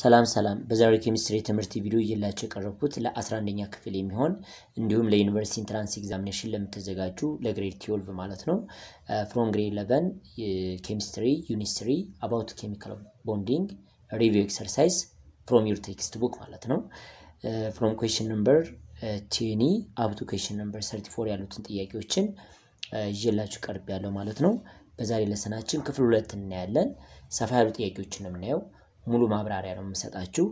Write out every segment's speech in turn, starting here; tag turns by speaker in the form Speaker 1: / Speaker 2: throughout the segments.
Speaker 1: ሰላም ሰላም። በዛሬው ኬሚስትሪ ትምህርት ቪዲዮ እየላቸው የቀረብኩት ለ11ኛ ክፍል የሚሆን እንዲሁም ለዩኒቨርሲቲ ኢንትራንስ ኤግዛሚኔሽን ለምትዘጋጁ ለግሬድ ቲዮልቭ ማለት ነው ፍሮም ግሬድ 11 ኬሚስትሪ ዩኒስትሪ አባውት ኬሚካል ቦንዲንግ ሪቪው ኤክሰርሳይዝ ፍሮም ዩር ቴክስት ቡክ ማለት ነው ፍሮም ኩዌሽን ነምበር ቴኒ አብቱ ኩዌሽን ነምበር ሰርቲፎር ያሉትን ጥያቄዎችን እየላችሁ ቀርብ ያለው ማለት ነው። በዛሬ ለሰናችን ክፍል ሁለት እናያለን። ሰፋ ያሉ ጥያቄዎችን ነው የምናየው። ሙሉ ማብራሪያ ነው የምሰጣችሁ።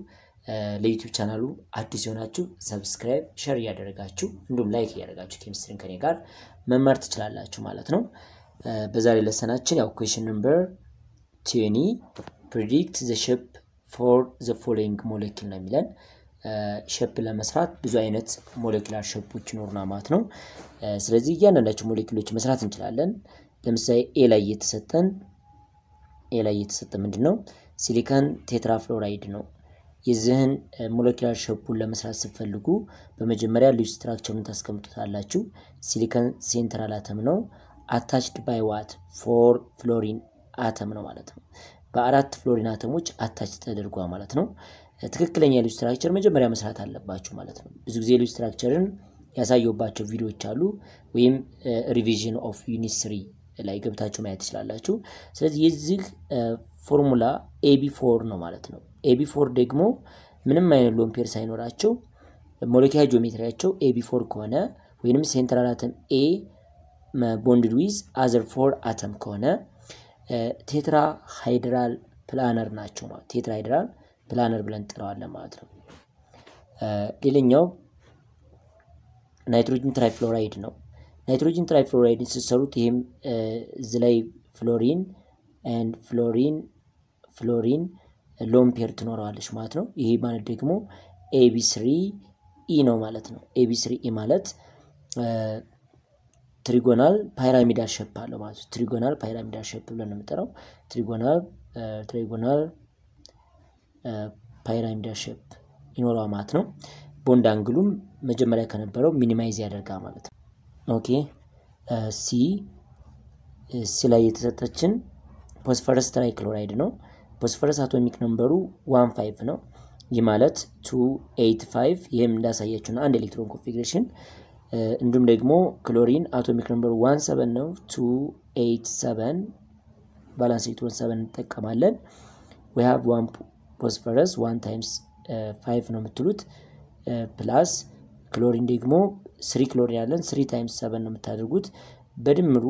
Speaker 1: ለዩቲዩብ ቻናሉ አዲስ የሆናችሁ ሰብስክራይብ፣ ሸር እያደረጋችሁ እንዲሁም ላይክ እያደረጋችሁ ኬሚስትሪን ከኔ ጋር መማር ትችላላችሁ ማለት ነው። በዛሬ ለሰናችን ያው ኩዌሽን ነምበር ቲኒ ፕሪዲክት ዘ ሼፕ ፎር ዘ ፎሎዊንግ ሞሌኪል ነው የሚለን ሸፕ ለመስራት ብዙ አይነት ሞሌኪላር ሸፖች ይኖሩና ማለት ነው። ስለዚህ እያንዳንዳቸው ሞሌኪሎች መስራት እንችላለን። ለምሳሌ ኤ ላይ እየተሰጠን ኤ ላይ እየተሰጠ ምንድን ነው ሲሊካን ቴትራፍሎራይድ ነው። የዚህን ሞለኪላር ሸፑን ለመስራት ስትፈልጉ በመጀመሪያ ልዩ ስትራክቸሩን ታስቀምጡታላችሁ። ሲሊካን ሴንትራል አተም ነው። አታችድ ባይ ዋት ፎር ፍሎሪን አተም ነው ማለት ነው። በአራት ፍሎሪን አተሞች አታች ተደርጓ ማለት ነው። ትክክለኛ ልዩ ስትራክቸር መጀመሪያ መስራት አለባችሁ ማለት ነው። ብዙ ጊዜ ልዩ ስትራክቸርን ያሳየባቸው ቪዲዮዎች አሉ፣ ወይም ሪቪዥን ኦፍ ዩኒት ስሪ ላይ ገብታችሁ ማየት ትችላላችሁ። ስለዚህ የዚህ ፎርሙላ ኤቢ ፎር ነው ማለት ነው። ኤቢ ፎር ደግሞ ምንም አይነት ሎን ፔር ሳይኖራቸው ሞለኪያ ጂኦሜትሪያቸው ኤቢ ፎር ከሆነ ወይንም ሴንትራል አተም ኤ ቦንድድ ዊዝ አዘር ፎር አተም ከሆነ ቴትራ ሃይድራል ፕላነር ናቸው ማለት ቴትራ ሃይድራል ፕላነር ብለን ጥረዋለን ማለት ነው። ሌላኛው ናይትሮጂን ትራይፍሎራይድ ነው። ናይትሮጂን ትራይፍሎራይድን ስትሰሩት ይህም እዚ ላይ ፍሎሪን ኤንድ ፍሎሪን ፍሎሪን ሎን ፔር ትኖረዋለች ማለት ነው። ይሄ ማለት ደግሞ ኤቢስሪ ኢ ነው ማለት ነው። ኤቢስሪ ኢ ማለት ትሪጎናል ፓይራሚዳል ሸፕ አለው ማለት ነው። ትሪጎናል ፓይራሚዳል ሸፕ ብለን ነው የምጠራው። ትሪጎናል ትሪጎናል ፓይራሚዳል ሸፕ ይኖረዋል ማለት ነው። ቦንድ አንግሉም መጀመሪያ ከነበረው ሚኒማይዝ ያደርጋል ማለት ነው። ኦኬ ሲ ሲ ላይ የተሰጠችን ፎስፈረስ ትራይክሎራይድ ነው። ፎስፈረስ አቶሚክ ነምበሩ ዋን ፋይቭ ነው። ይህ ማለት ቱ ኤይት ፋይቭ ይህም እንዳሳያችሁ ነው አንድ ኤሌክትሮን ኮንፊግሬሽን። እንዲሁም ደግሞ ክሎሪን አቶሚክ ነምበሩ ዋን ሰበን ነው። ቱ ኤይት ሰበን ባላንስ ኤሌክትሮን ሰበን እንጠቀማለን። ዊ ሃቭ ዋን ፎስፈረስ ዋን ታይምስ ፋይቭ ነው የምትሉት ፕላስ ክሎሪን ደግሞ ስሪ ክሎሪን ያለን ስሪ ታይምስ ሰበን ነው የምታደርጉት። በድምሩ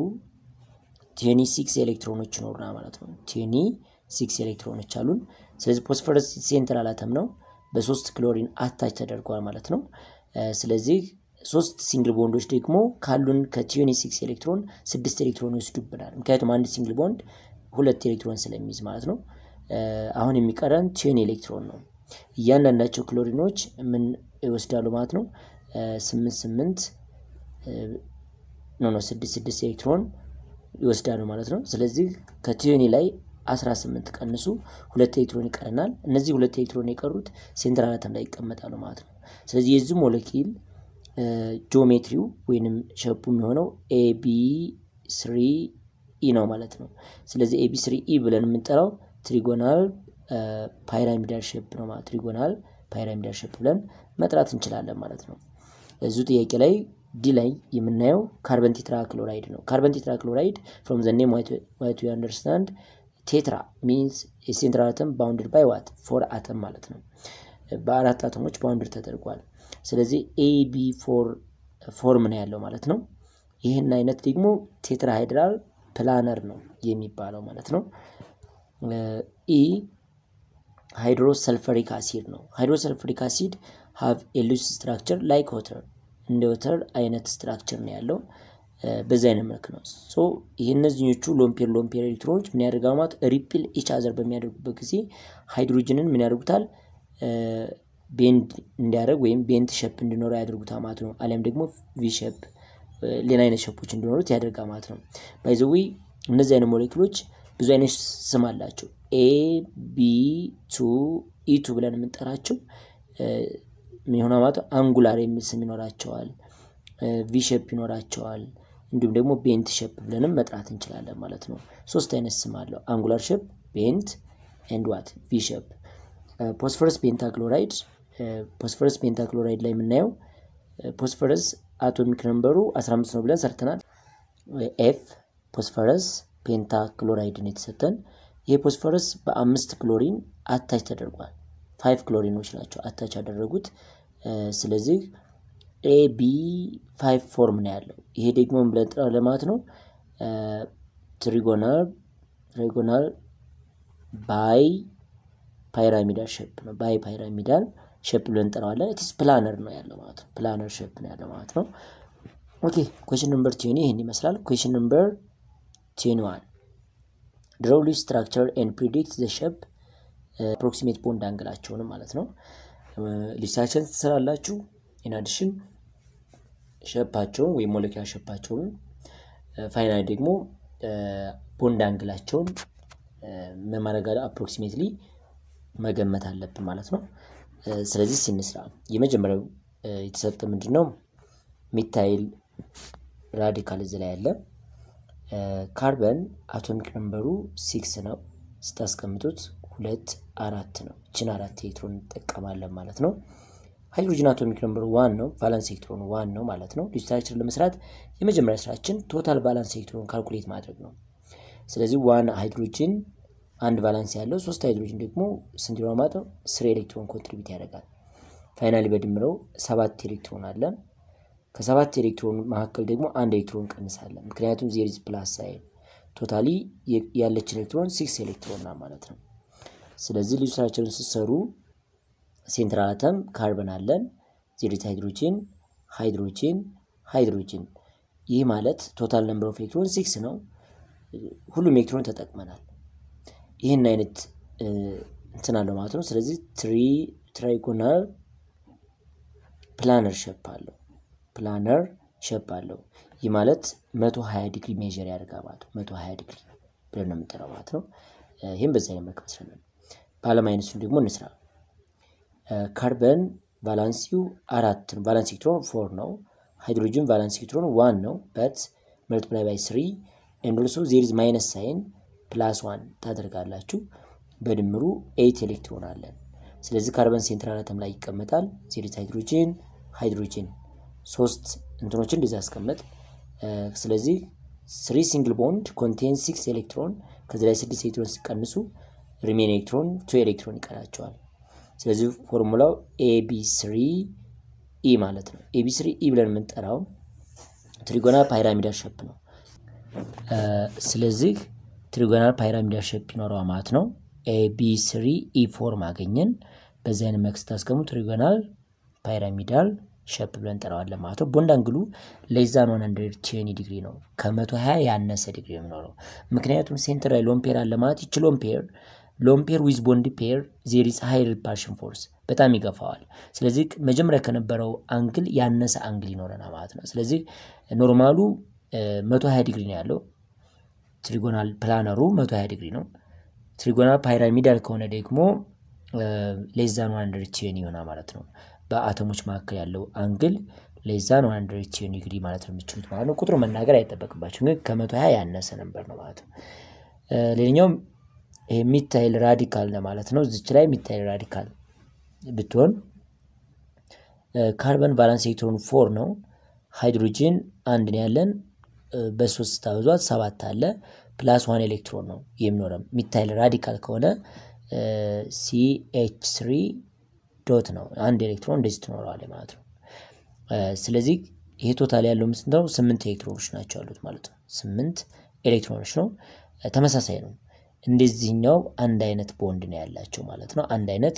Speaker 1: ቴኒ ሲክስ ኤሌክትሮኖች ይኖሩና ማለት ነው ቴኒ ሲክስ ኤሌክትሮኖች አሉን። ስለዚህ ፖስፈረስ ሴንትራል አተም ነው። በሶስት ክሎሪን አታች ተደርጓል ማለት ነው። ስለዚህ ሶስት ሲንግል ቦንዶች ደግሞ ካሉን ከቲዮኒ ሲክስ ኤሌክትሮን ስድስት ኤሌክትሮን ይወስዱብናል። ምክንያቱም አንድ ሲንግል ቦንድ ሁለት ኤሌክትሮን ስለሚይዝ ማለት ነው። አሁን የሚቀረን ቲዮኒ ኤሌክትሮን ነው። እያንዳንዳቸው ክሎሪኖች ምን ይወስዳሉ ማለት ነው? ስምንት ስምንት ኖ ኖ ስድስት ስድስት ኤሌክትሮን ይወስዳሉ ማለት ነው። ስለዚህ ከቲዮኒ ላይ 18 ቀንሱ ሁለት ኤሌክትሮን ይቀረናል። እነዚህ ሁለት ኤሌክትሮን የቀሩት ሴንትራል አተም ላይ ይቀመጣሉ ማለት ነው። ስለዚህ የዚህ ሞለኪል ጂኦሜትሪው ወይንም ሸፑ የሚሆነው ኤቢ ስሪ ኢ ነው ማለት ነው። ስለዚህ ኤቢ ስሪ ኢ ብለን የምንጠራው ትሪጎናል ፓይራሚዳል ሸፕ ነው ማለት ትሪጎናል ፓይራሚዳል ሸፕ ብለን መጥራት እንችላለን ማለት ነው። እዚሁ ጥያቄ ላይ ዲ ላይ የምናየው ካርበን ቴትራ ክሎራይድ ነው። ካርበን ቴትራ ፍሮም ዘኔም ዋይቱ ዋይ አንደርስታንድ ቴትራ ሚንስ የሴንትራል አተም ባውንድድ ባይ ዋት ፎር አተም ማለት ነው። በአራት አተሞች ባውንድድ ተደርጓል። ስለዚህ ኤቢ ፎርም ነው ያለው ማለት ነው። ይህን አይነት ደግሞ ቴትራሃይድራል ፕላነር ነው የሚባለው ማለት ነው። ኢ ሃይድሮሰልፈሪክ አሲድ ነው። ሃይድሮሰልፈሪክ አሲድ ሀቭ ኤሉስ ስትራክቸር ላይክ ወተር እንደ ወተር አይነት ስትራክቸር ነው ያለው። በዚህ አይነት መልክ ነው። ሶ የእነዚኞቹ ሎምፔር ሎምፔር ኤሌክትሮኖች ምን ያደርጋሉ ማለት ሪፒል ኢች አዘር በሚያደርጉበት ጊዜ ሃይድሮጅንን ምን ያደርጉታል ቤንድ እንዲያደርግ ወይም ቤንት ሸፕ እንዲኖረው ያደርጉታል ማለት ነው። አሊያም ደግሞ ቪ ሸፕ፣ ሌላ አይነት ሸፖች እንዲኖሩት ያደርጋል ማለት ነው። ባይዘዊ እነዚህ አይነት ሞሌኪሎች ብዙ አይነት ስም አላቸው። ኤ ቢ ቱ ኢቱ ብለን የምንጠራቸው ምን ይሆናል ማለት አንጉላር የሚል ስም ይኖራቸዋል። ቪ ሸፕ ይኖራቸዋል። እንዲሁም ደግሞ ቤንት ሼፕ ብለንም መጥራት እንችላለን ማለት ነው። ሶስት አይነት ስም አለው። አንጉላር ሼፕ፣ ቤንት ኤንድ ዋት ቪ ሼፕ። ፖስፈረስ ፔንታክሎራይድ፣ ፖስፈረስ ፔንታክሎራይድ ላይ የምናየው ፖስፈረስ አቶሚክ ነምበሩ 15 ነው ብለን ሰርተናል። ኤፍ ፖስፈረስ ፔንታክሎራይድን የተሰጠን ይህ ፖስፈረስ በአምስት ክሎሪን አታች ተደርጓል። ፋይቭ ክሎሪኖች ናቸው አታች ያደረጉት። ስለዚህ ኤቢ ፋይቭ ፎርም ነው ያለው። ይሄ ደግሞ ምን ብለን እንጠራዋለን ማለት ነው? ትሪጎናል ትሪጎናል ባይ ፓይራሚዳል ሸፕ ነው። ባይ ፓይራሚዳል ሸፕ ብለን እንጠራዋለን። ኢትስ ፕላነር ነው ያለው ማለት ነው። ፕላነር ሸፕ ነው ያለው ማለት ነው። ኦኬ ኩዌሽን ነምበር ቴኒ ይህን ይመስላል። ኩዌሽን ነምበር ቴኒ ዋን ድሮው ሊቭ ስትራክቸር ኤንድ ፕሪዲክት ዘ ሸፕ አፕሮክሲሜት ቦንድ አንግላቸውንም ማለት ነው ሊሳችን ትሰራላችሁ ኢናዲሽን ሸፓቸውን ወይም ሞለኪያ ሸፓቸውን ፋይናል ደግሞ ቦንድ አንግላቸውን መማረጋዳ አፕሮክሲሜትሊ መገመት አለብን ማለት ነው። ስለዚህ ሲንስራ የመጀመሪያው የተሰጠ ምንድን ነው? ሚታይል ራዲካል እዚ ላይ ያለ ካርበን አቶሚክ ነምበሩ ሲክስ ነው። ስታስቀምጡት ሁለት አራት ነው። እችን አራት ኤሌክትሮን እንጠቀማለን ማለት ነው። ሃይድሮጂን አቶሚክ ነምበር ዋን ነው። ቫላንስ ኤሌክትሮን ዋን ነው ማለት ነው። ዲጂታላችን ለመስራት የመጀመሪያ ስራችን ቶታል ቫላንስ ኤሌክትሮን ካልኩሌት ማድረግ ነው። ስለዚህ ዋን ሃይድሮጂን አንድ ቫላንስ ያለው ሶስት ሃይድሮጂን ደግሞ ስንዲሮ ማጠው ስሪ ኤሌክትሮን ኮንትሪቢዩት ያደርጋል። ፋይናሊ በድምረው ሰባት ኤሌክትሮን አለን። ከሰባት ኤሌክትሮን መካከል ደግሞ አንድ ኤሌክትሮን ቀንሳለን። ምክንያቱም ዜሪዝ ፕላስ ሳይን ቶታሊ ያለችን ኤሌክትሮን ሲክስ ኤሌክትሮን ናት ማለት ነው። ስለዚህ ልዩ ስራችንን ስትሰሩ ሴንትራል አተም ካርበን አለን፣ ዜሮት ሃይድሮጂን፣ ሃይድሮጂን፣ ሃይድሮጂን። ይህ ማለት ቶታል ነምበር ኦፍ ኤሌክትሮን ሲክስ ነው። ሁሉም ኤሌክትሮን ተጠቅመናል። ይህን አይነት እንትን አለው ማለት ነው። ስለዚህ ትሪ ትራይጎናል ፕላነር ሸፕ አለው ፕላነር ሸፕ አለው። ይህ ማለት መቶ ሀያ ዲግሪ ሜዥር ያደርጋ ማለት ነው። መቶ ሀያ ዲግሪ ብለን ነው የምንጠራው ማለት ነው። ይህም በዚህ አይነት መልክ መስለን ባለማይነሱን ደግሞ እንስራ ካርበን ቫላንሲው አራት ነው። ቫላንስ ኤሌክትሮን ፎር ነው። ሃይድሮጅን ቫላንስ ኤሌክትሮን ዋን ነው። በት መልቲፕላይ ባይ ስሪ ኤንድ ኦልሶ ማይነስ ሳይን ፕላስ ዋን ታደርጋላችሁ። በድምሩ ኤት ኤሌክትሮን አለን። ስለዚህ ካርበን ሴንትራል አተም ላይ ይቀመጣል። ዜር ሃይድሮጅን ሃይድሮጅን ሶስት እንትኖችን እንደዚህ አስቀመጥ። ስለዚህ ስሪ ሲንግል ቦንድ ኮንቴን ሲክስ ኤሌክትሮን ከዚህ ላይ ስድስት ኤሌክትሮን ሲቀንሱ ሪሜን ኤሌክትሮን ቱ ኤሌክትሮን ይቀራቸዋል። ስለዚህ ፎርሙላው ኤቢስሪ ኢ ማለት ነው። ኤቢስሪ ኢ ብለን የምንጠራው ትሪጎናል ፓይራሚዳል ሸፕ ነው። ስለዚህ ትሪጎናል ፓይራሚዳል ሸፕ ይኖረዋ ማለት ነው። ኤቢስሪ ኢ ፎርም አገኘን። በዚህ አይነት መልክ ስታስገሙ ትሪጎናል ፓይራሚዳል ሸፕ ብለን እንጠራዋለን ማለት ነው። ቦንድ አንግሉ ሌዛን ዋን ቴኒ ዲግሪ ነው። ከመቶ ሀያ ያነሰ ዲግሪ የሚኖረው ምክንያቱም ሴንተር ላይ ሎምፔር አለ ማለት ይች ሎምፔር ሎምፔር ዊዝ ቦንድ ፔር ዜሪስ ኢዝ ሃይ ሪፓርሽን ፎርስ በጣም ይገፋዋል። ስለዚህ መጀመሪያ ከነበረው አንግል ያነሰ አንግል ይኖረና ማለት ነው። ስለዚህ ኖርማሉ 120 ዲግሪ ነው ያለው። ትሪጎናል ፕላነሩ 120 ዲግሪ ነው። ትሪጎናል ፓይራሚዳል ከሆነ ደግሞ ሌዛን 110 ይሆና ማለት ነው። በአተሞች መካከል ያለው አንግል ሌዛን 110 ዲግሪ ማለት ነው የምችሉት ማለት ነው። ቁጥሩ መናገር አይጠበቅባቸው ግን ከ 120 ያነሰ ነበር ነው ማለት ነው። ሌላኛውም ይሄ ሚታይል ራዲካል ለማለት ነው። እዚች ላይ ሚታይል ራዲካል ብትሆን ካርበን ቫለንስ ኤሌክትሮን ፎር ነው። ሃይድሮጂን አንድ ነው ያለን በሶስት ስታበዟት ሰባት አለ። ፕላስ ዋን ኤሌክትሮን ነው የሚኖረም። ሚታይል ራዲካል ከሆነ ሲኤች ስሪ ዶት ነው። አንድ ኤሌክትሮን እንደዚህ ትኖረዋል ማለት ነው። ስለዚህ ይሄ ቶታል ያለው ምስንት ነው። ስምንት ኤሌክትሮኖች ናቸው ያሉት ማለት ነው። ስምንት ኤሌክትሮኖች ነው። ተመሳሳይ ነው። እንደዚህኛው አንድ አይነት ቦንድ ነው ያላቸው ማለት ነው። አንድ አይነት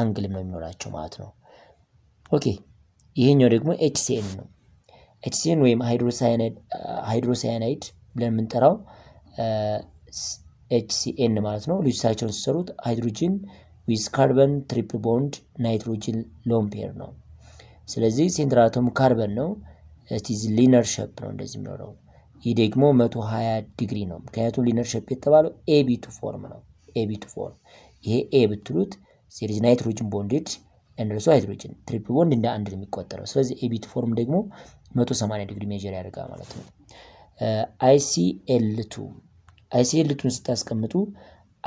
Speaker 1: አንግልም ነው የሚኖራቸው ማለት ነው። ኦኬ ይሄኛው ደግሞ ኤችሲኤን ነው። ኤችሲኤን ወይም ሃይድሮሳያናይድ ብለን የምንጠራው ኤችሲኤን ማለት ነው። ልጅሳቸውን ሲሰሩት ሃይድሮጂን ዊዝ ካርበን ትሪፕል ቦንድ ናይትሮጂን ሎምፔር ነው። ስለዚህ ሴንትራል አቶም ካርበን ነው። ስቲዝ ሊነር ነው እንደዚህ የሚኖረው ይህ ደግሞ 120 ዲግሪ ነው። ምክንያቱም ሊነር ሼፕ የተባለው ኤቢቱ ፎርም ነው። ኤቢቱ ፎርም ይሄ ኤ ብትሉት ሴሪዝ ናይትሮጅን ቦንድድ እንደርሱ ሃይድሮጅን ትሪፕል ቦንድ እንደ አንድ ነው የሚቆጠረው። ስለዚህ ኤቢቱ ፎርም ደግሞ 180 ዲግሪ ሜጀር ያደርጋል ማለት ነው። አይሲኤልቱ አይሲኤልቱን ስታስቀምጡ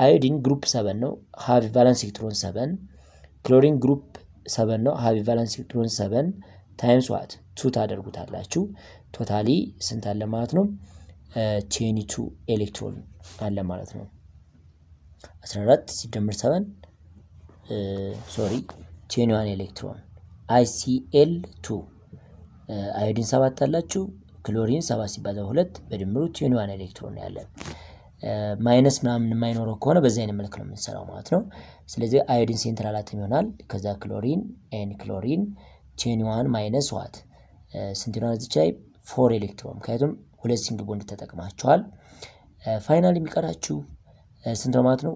Speaker 1: አዮዲን ግሩፕ ሰበን ነው ሃቪ ቫላንስ ኤሌክትሮን ሰበን ክሎሪን ግሩፕ ሰበን ነው ሃቪ ቫላንስ ኤሌክትሮን ሰበን ታይምስ ዋት ቱ ታደርጉታላችሁ ቶታሊ ስንት አለ ማለት ነው? ቴኒቱ ኤሌክትሮን አለ ማለት ነው። 14 ሲደምር 7 ሶሪ ቴኒዋን ኤሌክትሮን አይሲኤል ቱ አዮዲን ሰባት አላችሁ ክሎሪን ሰባት ሲባዛ ሁለት በድምሩ ቴኒዋን ኤሌክትሮን ያለን ማይነስ ምናምን የማይኖረው ከሆነ በዚህ አይነት መልክ ነው የምንሰራው ማለት ነው። ስለዚህ አዮዲን ሴንትራል አተም ይሆናል። ከዛ ክሎሪን ኤን ክሎሪን ቴኒዋን ማይነስ ዋት ስንት ይሆናል እዚች ላይ ፎር ኤሌክትሮን ምክንያቱም ሁለት ሲንግል ቦንድ ተጠቅማቸዋል። ፋይናል የሚቀራችው ስንት ነው ማለት ነው?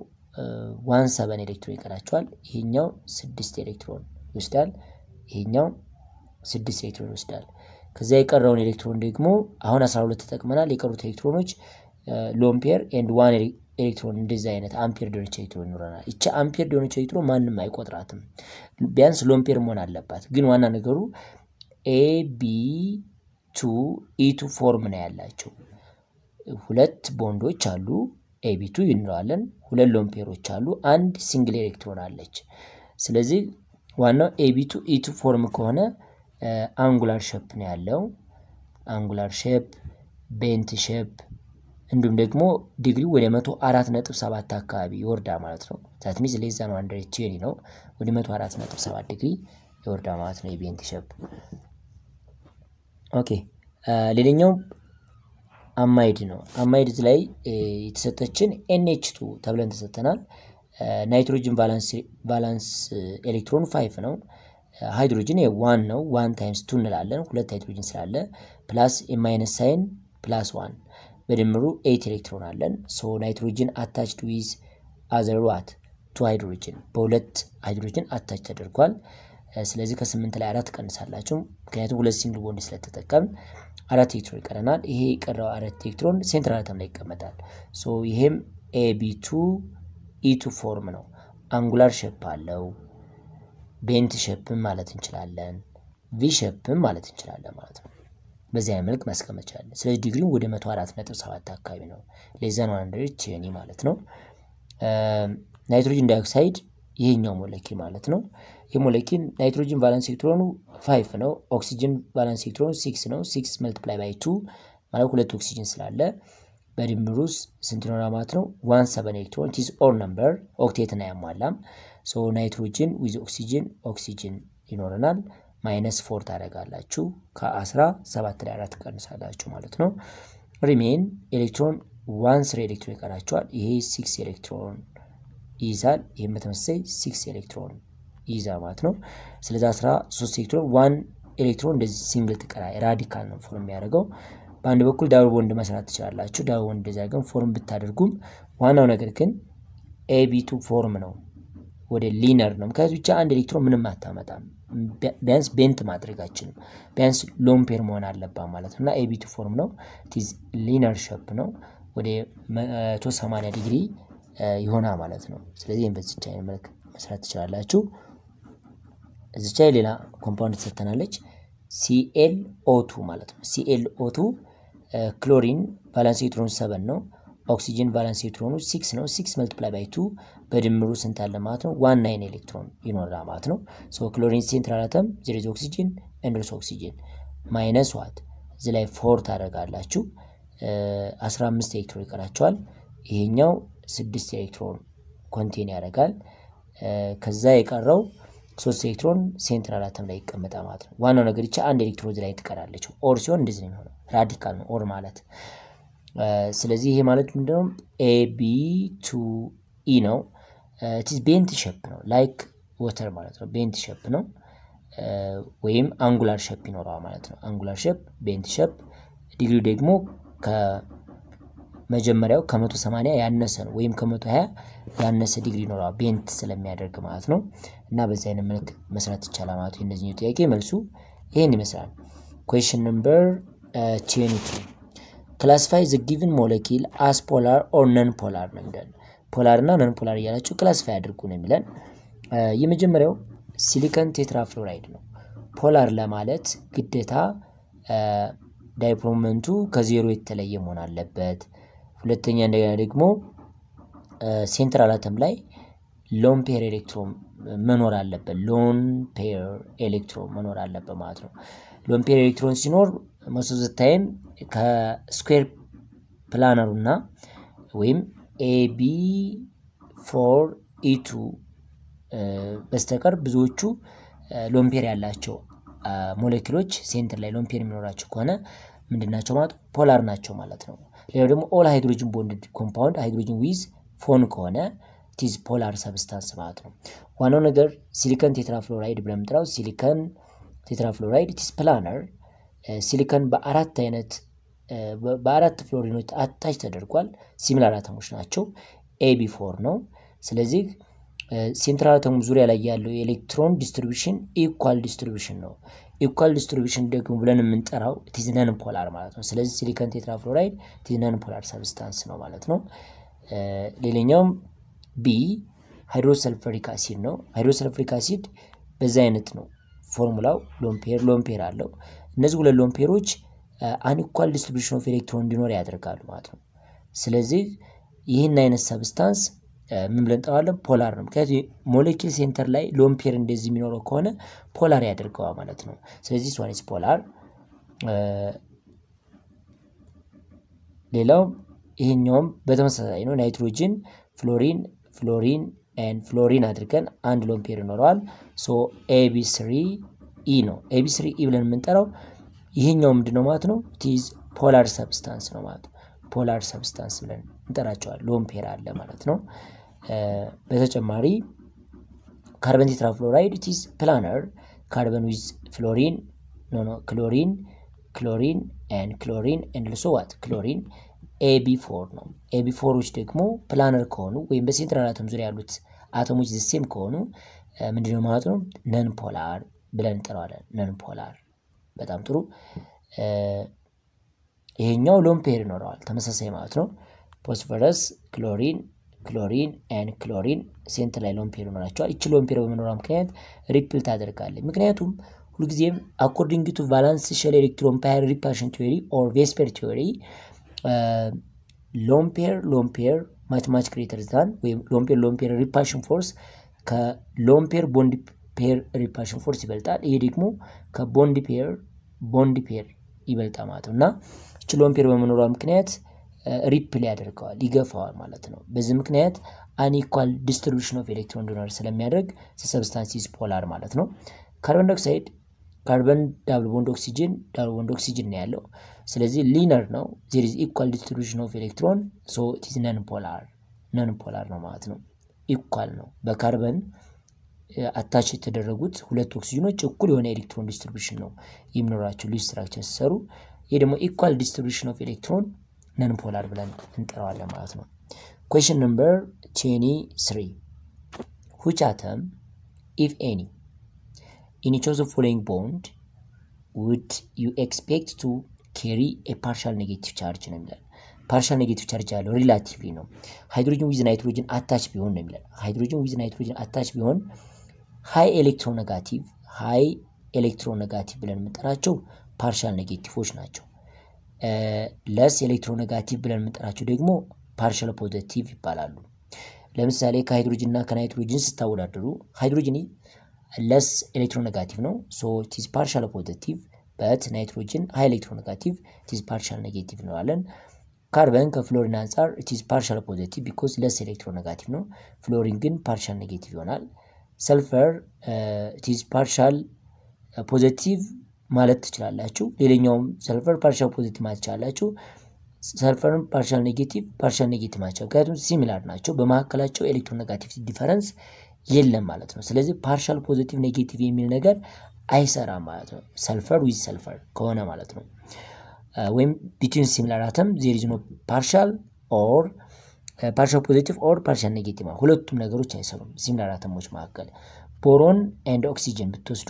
Speaker 1: ዋን ሰቨን ኤሌክትሮን ይቀራቸዋል። ይሄኛው ስድስት ኤሌክትሮን ይወስዳል። ይሄኛው ስድስት ኤሌክትሮን ይወስዳል። ከዚያ የቀረውን ኤሌክትሮን ደግሞ አሁን ሁለት ተጠቅመናል። የቀሩት ኤሌክትሮኖች ሎምፔር ኤንድ ዋን ኤሌክትሮን እንደዚህ አይነት አምፔር ዲሆነች ኤሌክትሮን ይኖረናል። ይቺ አምፔር ዲሆነች ኤሌክትሮን ማንም አይቆጥራትም። ቢያንስ ሎምፔር መሆን አለባት። ግን ዋና ነገሩ ኤ ቢ ቱ ኢቱ ፎርም ነው ያላቸው። ሁለት ቦንዶች አሉ። ኤቢቱ ይንለዋለን። ሁለት ሎን ፔሮች አሉ። አንድ ሲንግል ኤሌክትሮን አለች። ስለዚህ ዋናው ኤቢቱ ኢቱ ፎርም ከሆነ አንጉላር ሼፕ ነው ያለው። አንጉላር ሼፕ፣ ቤንት ሼፕ እንዲሁም ደግሞ ዲግሪ ወደ መቶ አራት ነጥብ ሰባት አካባቢ ይወርዳ ማለት ነው። ዛትሚዝ ሌዛን ቲዮኒ ነው ወደ መቶ አራት ነጥብ ሰባት ዲግሪ ይወርዳ ማለት ነው የቤንት ሼፕ ኦኬ ሌላኛው አማይድ ነው። አማይድ ላይ የተሰጠችን ኤንኤች ቱ ተብለን ተሰጥተናል። ናይትሮጅን ባላንስ ኤሌክትሮን ፋይፍ ነው። ሃይድሮጅን ዋን ነው። ዋን ታይምስ ቱ እንላለን። ሁለት ሃይድሮጅን ስላለ ፕላስ የማይነስ ሳይን ፕላስ ዋን በድምሩ ኤት ኤሌክትሮን አለን። ሶ ናይትሮጅን አታችድ ዊዝ አዘር ዋት ቱ ሃይድሮጅን በሁለት ሃይድሮጅን አታች ተደርጓል። ስለዚህ ከስምንት ላይ አራት ቀንሳላችሁ፣ ምክንያቱም ሁለት ሲንግል ቦንድ ስለተጠቀም አራት ኤሌክትሮን ይቀረናል። ይሄ የቀረው አራት ኤሌክትሮን ሴንትራል አተም ላይ ይቀመጣል። ሶ ይሄም ኤቢቱ ኢቱ ፎርም ነው። አንጉላር ሸፕ አለው። ቤንት ሸፕም ማለት እንችላለን፣ ቪ ሼፕም ማለት እንችላለን ማለት ነው። በዚህ በዚያ መልክ ማስቀመጫ ስለዚህ ዲግሪው ወደ ነጥብ 104.7 አካባቢ ነው። ሌዘን 100 ቼኒ ማለት ነው። ናይትሮጅን ዳይኦክሳይድ ይሄኛው ሞለኪ ማለት ነው። የሞለኪን ናይትሮጅን ቫለንስ ኤሌክትሮኑ ፋይቭ ነው። ኦክሲጅን ቫለንስ ኤሌክትሮኑ ሲክስ ነው። ሲክስ መልቲፕላይ ባይ ቱ ማለት ሁለት ኦክሲጅን ስላለ በድምሩ ስንት ይኖራል ማለት ነው? ዋን ሰቨን ኤሌክትሮን ቲስ ኦድ ነምበር ኦክቴትን አያሟላም። ሶ ናይትሮጅን ዊዝ ኦክሲጅን ኦክሲጅን ይኖረናል። ማይነስ ፎር ታደርጋላችሁ ከአስራ ሰባት ላይ አራት ቀንሳላችሁ ማለት ነው። ሪሜን ኤሌክትሮን ዋን ስሪ ኤሌክትሮን ይቀራቸዋል። ይሄ ሲክስ ኤሌክትሮን ይይዛል። ይህም በተመሳሳይ ሲክስ ኤሌክትሮን ይይዛል ማለት ነው። ስለዚ 13 ሶስት ኤሌክትሮን ዋን ኤሌክትሮን እንደዚህ ሲንግል ጥቅራ ራዲካል ነው ፎርም የሚያደርገው። በአንድ በኩል ዳብል ቦንድ መስራት ትችላላችሁ። ዳብል ቦንድ እንደዚያ ግን ፎርም ብታደርጉም ዋናው ነገር ግን ኤቢቱ ፎርም ነው፣ ወደ ሊነር ነው። ከዚህ ብቻ አንድ ኤሌክትሮን ምንም አታመጣም። ቢያንስ ቤንት ማድረግ አይችልም። ቢያንስ ሎምፔር መሆን አለባ ማለት ነው እና ኤቢቱ ፎርም ነው። ቲዝ ሊነር ሸፕ ነው ወደ 180 ዲግሪ ይሆናል ማለት ነው። ስለዚህ በዚች አይነት መልክ መስራት ትችላላችሁ። እዚች ላይ ሌላ ኮምፓውንድ ትሰተናለች። ሲኤል ኦቱ ማለት ነው። ሲኤል ኦቱ ክሎሪን ቫላንስ ኤሌክትሮኑ ሰበን ነው። ኦክሲጅን ቫላንስ ኤሌክትሮኑ ሲክስ ነው። ሲክስ መልቲፕላይ ባይ ቱ በድምሩ ስንት አለ ማለት ነው? ዋን ናይን ኤሌክትሮን ይኖራ ማለት ነው። ሶ ክሎሪን ሴንትራል አተም ዜሬዝ ኦክሲጅን ኤንዶስ ኦክሲጅን ማይነስ ዋት እዚ ላይ ፎር ታደርጋላችሁ። 15 ኤሌክትሮን ይቀራቸዋል። ይሄኛው ስድስት ኤሌክትሮን ኮንቴን ያደርጋል። ከዛ የቀረው ሶስት ኤሌክትሮን ሴንትራል አተም ላይ ይቀመጣል ማለት ነው። ዋናው ነገር ይቻ አንድ ኤሌክትሮን ላይ ትቀራለች። ኦር ሲሆን እንደዚህ ነው የሚሆነው። ራዲካል ነው ኦር ማለት። ስለዚህ ይሄ ማለት ምንድነው? ኤ ቢ ቱ ኢ ነው። ኢትስ ቤንት ሸፕ ነው ላይክ ወተር ማለት ነው። ቤንት ሸፕ ነው ወይም አንጉላር ሸፕ ይኖረዋል ማለት ነው። አንጉላር ሸፕ ቤንት ሸፕ ዲግሪ ደግሞ መጀመሪያው ከ180 ያነሰ ነው ወይም ከ120 ያነሰ ዲግሪ ይኖረዋል ቤንት ስለሚያደርግ ማለት ነው። እና በዚህ አይነት መልክ መስራት ይቻላል ማለት ነው። የእነዚህኛው ጥያቄ መልሱ ይህን ይመስላል። ኩዌሽን ነምበር ቲዌንቲ ክላሲፋይ ዘ ጊቭን ሞለኪል አስ ፖላር ኦር ነን ፖላር ነው የሚለን። ፖላር እና ነን ፖላር እያላችሁ ክላሲፋይ አድርጉ ነው የሚለን። uh, የመጀመሪያው ሲሊከን ቴትራፍሎራይድ ነው። ፖላር ለማለት ግዴታ ዳይፕሮመንቱ uh, ከዜሮ የተለየ መሆን አለበት። ሁለተኛ እንደገና ደግሞ ሴንትራል አተም ላይ ሎን ፔር ኤሌክትሮን መኖር አለበት። ሎን ፔር ኤሌክትሮን መኖር አለበት ማለት ነው። ሎን ፔር ኤሌክትሮን ሲኖር ዘታይም ከስኩዌር ፕላነሩ እና ወይም ኤቢ ፎር ኢቱ በስተቀር ብዙዎቹ ሎምፔር ያላቸው ሞሌኪሎች ሴንትር ላይ ሎምፔር የሚኖራቸው ከሆነ ምንድናቸው ማለት ፖላር ናቸው ማለት ነው። ሌላው ደግሞ ኦል ሃይድሮጅን ቦንድድ ኮምፓውንድ ሃይድሮጅን ዊዝ ፎን ከሆነ ቲዝ ፖላር ሰብስታንስ ማለት ነው። ዋናው ነገር ሲሊከን ቴትራፍሎራይድ ብለን የምንጠራው ሲሊከን ቴትራፍሎራይድ ቲዝ ፕላነር ሲሊከን በአራት አይነት በአራት ፍሎሪኖች አታች ተደርጓል። ሲሚላር አተሞች ናቸው። ኤቢ ፎር ነው። ስለዚህ ሴንትራል አተሙ ዙሪያ ላይ ያለው የኤሌክትሮን ዲስትሪቢሽን ኢኳል ዲስትሪቢሽን ነው። ኢኳል ዲስትሪቢሽን ደግሞ ብለን የምንጠራው ቲዝነን ፖላር ማለት ነው። ስለዚህ ሲሊከን ቴትራፍሎራይድ ቲዝነን ፖላር ሰብስታንስ ነው ማለት ነው። ሌላኛውም ቢ ሃይድሮሰልፈሪክ አሲድ ነው። ሃይድሮሰልፈሪክ አሲድ በዛ አይነት ነው ፎርሙላው። ሎምፔር ሎምፔር አለው። እነዚህ ሁለት ሎምፔሮች አንኢኳል ዲስትሪቢሽን ኦፍ ኤሌክትሮን እንዲኖር ያደርጋሉ ማለት ነው። ስለዚህ ይህን አይነት ሰብስታንስ ምን ብለን ጠዋለን? ፖላር ነው። ምክንያቱም ሞሌኪል ሴንተር ላይ ሎን ፔር እንደዚህ የሚኖረው ከሆነ ፖላር ያደርገዋል ማለት ነው። ስለዚህ ስዋን ፖላር። ሌላው ይሄኛውም በተመሳሳይ ነው። ናይትሮጅን፣ ፍሎሪን፣ ፍሎሪን ኤንድ ፍሎሪን አድርገን አንድ ሎን ፔር ይኖረዋል። ሶ ኤቢ ስሪ ኢ ነው። ኤቢ ስሪ ኢ ብለን የምንጠራው ይሄኛው ምንድን ነው ማለት ነው። ቲዝ ፖላር ሰብስታንስ ነው ማለት ነው። ፖላር ሰብስታንስ ብለን እንጠራቸዋል። ሎን ፔር አለ ማለት ነው። በተጨማሪ ካርበን ቴትራፍሎራይድ ኢት ኢዝ ፕላነር ካርበን ዊዝ ፍሎሪን ኖ ኖ ክሎሪን ክሎሪን ን ክሎሪን ኤንድ ልሶ ዋት ክሎሪን ኤቢ ፎር ነው። ኤቢ ፎሮች ደግሞ ፕላነር ከሆኑ ወይም በሴንትራል አተም ዙሪያ ያሉት አተሞች ዘሴም ከሆኑ ምንድነው ማለት ነው? ነን ፖላር ብለን እንጠራዋለን። ነን ፖላር በጣም ጥሩ። ይሄኛው ሎምፔር ይኖረዋል ተመሳሳይ ማለት ነው። ፖስፈረስ ክሎሪን ክሎሪን ኤን ክሎሪን ሴንት ላይ ሎምፔር ይኖራቸዋል። ይቺ ሎምፔር በመኖሯ ምክንያት ሪፕል ታደርጋለች። ምክንያቱም ሁልጊዜም አኮርዲንግ ቱ ቫላንስ ሸል ኤሌክትሮን ፓየር ሪፓሽን ቲዮሪ ኦር ቬስፐር ቲዮሪ ሎምፔር ሎምፔር ማቴማቲክ ሬተርዛን ወይም ሎምፔር ሎምፔር ሪፓሽን ፎርስ ከሎምፔር ቦንድ ፔር ሪፓሽን ፎርስ ይበልጣል። ይሄ ደግሞ ከቦንድ ፔር ቦንድ ፔር ይበልጣ ማለት ነው እና ችሎምፔር በመኖሯ ምክንያት ሪፕል ያደርገዋል ይገፋዋል ማለት ነው። በዚህ ምክንያት አንኢኳል ዲስትሪቢሽን ኦፍ ኤሌክትሮን ዶናር ስለሚያደርግ ሰብስታንሲስ ፖላር ማለት ነው። ካርቦን ዶክሳይድ ካርበን ዳብል ቦንድ ኦክሲጅን ዳብል ቦንድ ኦክሲጅን ነው ያለው። ስለዚህ ሊነር ነው። ዜር ኢዝ ኢኳል ዲስትሪቢሽን ኦፍ ኤሌክትሮን ሶ ኢት ኢዝ ነን ፖላር ነን ፖላር ነው ማለት ነው። ኢኳል ነው በካርበን አታች የተደረጉት ሁለት ኦክሲጅኖች እኩል የሆነ ኤሌክትሮን ዲስትሪቢሽን ነው የሚኖራቸው ሊስትራክቸር ሲሰሩ። ይህ ደግሞ ኢኳል ዲስትሪቢሽን ኦፍ ኤሌክትሮን ነን ፖላር ብለን እንጠራዋለን ማለት ነው። ኩዌሽን ነምበር ቴኒ ስሪ ሁች አተም ኢፍ ኤኒ ኢን ኢች ኦፍ ዘ ፎሎዊንግ ቦንድ ውድ ዩ ኤክስፔክት ቱ ኬሪ ኤ ፓርሻል ኔጌቲቭ ቻርጅ ነው የሚለን። ፓርሻል ኔጌቲቭ ቻርጅ ያለው ሪላቲቭሊ ነው። ሃይድሮጅን ዊዝ ናይትሮጅን አታች ቢሆን ነው የሚለን። ሃይድሮጅን ዊዝ ናይትሮጅን አታች ቢሆን ሃይ ኤሌክትሮኔጋቲቭ ሃይ ኤሌክትሮኔጋቲቭ ብለን የምንጠራቸው ፓርሻል ኔጌቲቮች ናቸው። ለስ ኤሌክትሮኔጋቲቭ ብለን የምንጠራቸው ደግሞ ፓርሻል ፖዘቲቭ ይባላሉ። ለምሳሌ ከሃይድሮጅን እና ከናይትሮጅን ስታወዳደሩ ሃይድሮጅን ለስ ኤሌክትሮኔጋቲቭ ነው ሶ ቲዝ ፓርሻል ፖዘቲቭ በት ናይትሮጅን ሃይ ኤሌክትሮኔጋቲቭ ቲዝ ፓርሻል ኔጌቲቭ እንለዋለን። ካርበን ከፍሎሪን አንጻር ኢቲዝ ፓርሻል ፖዘቲቭ ቢኮዝ ለስ ኤሌክትሮኔጋቲቭ ነው። ፍሎሪን ግን ፓርሻል ኔጌቲቭ ይሆናል። ሰልፈር ቲዝ ፓርሻል ፖዘቲቭ ማለት ትችላላችሁ። ሌላኛውም ሰልፈር ፓርሻል ፖዚቲቭ ማለት ትችላላችሁ። ሰልፈርን ፓርሻል ኔጌቲቭ፣ ፓርሻል ኔጌቲቭ ናቸው። ምክንያቱም ሲሚላር ናቸው፣ በመካከላቸው ኤሌክትሮ ኔጋቲቭ ዲፈረንስ የለም ማለት ነው። ስለዚህ ፓርሻል ፖዚቲቭ ኔጌቲቭ የሚል ነገር አይሰራም ማለት ነው። ሰልፈር ዊዝ ሰልፈር ከሆነ ማለት ነው። ወይም ቢትዊን ሲሚላር አተም ዜር ኢዝ ኖ ፓርሻል ኦር ፓርሻል ፖዚቲቭ ኦር ፓርሻል ኔጌቲቭ ሁለቱም ነገሮች አይሰሩም ሲሚላር አተሞች መካከል ቦሮን ኤንድ ኦክሲጅን ብትወስዱ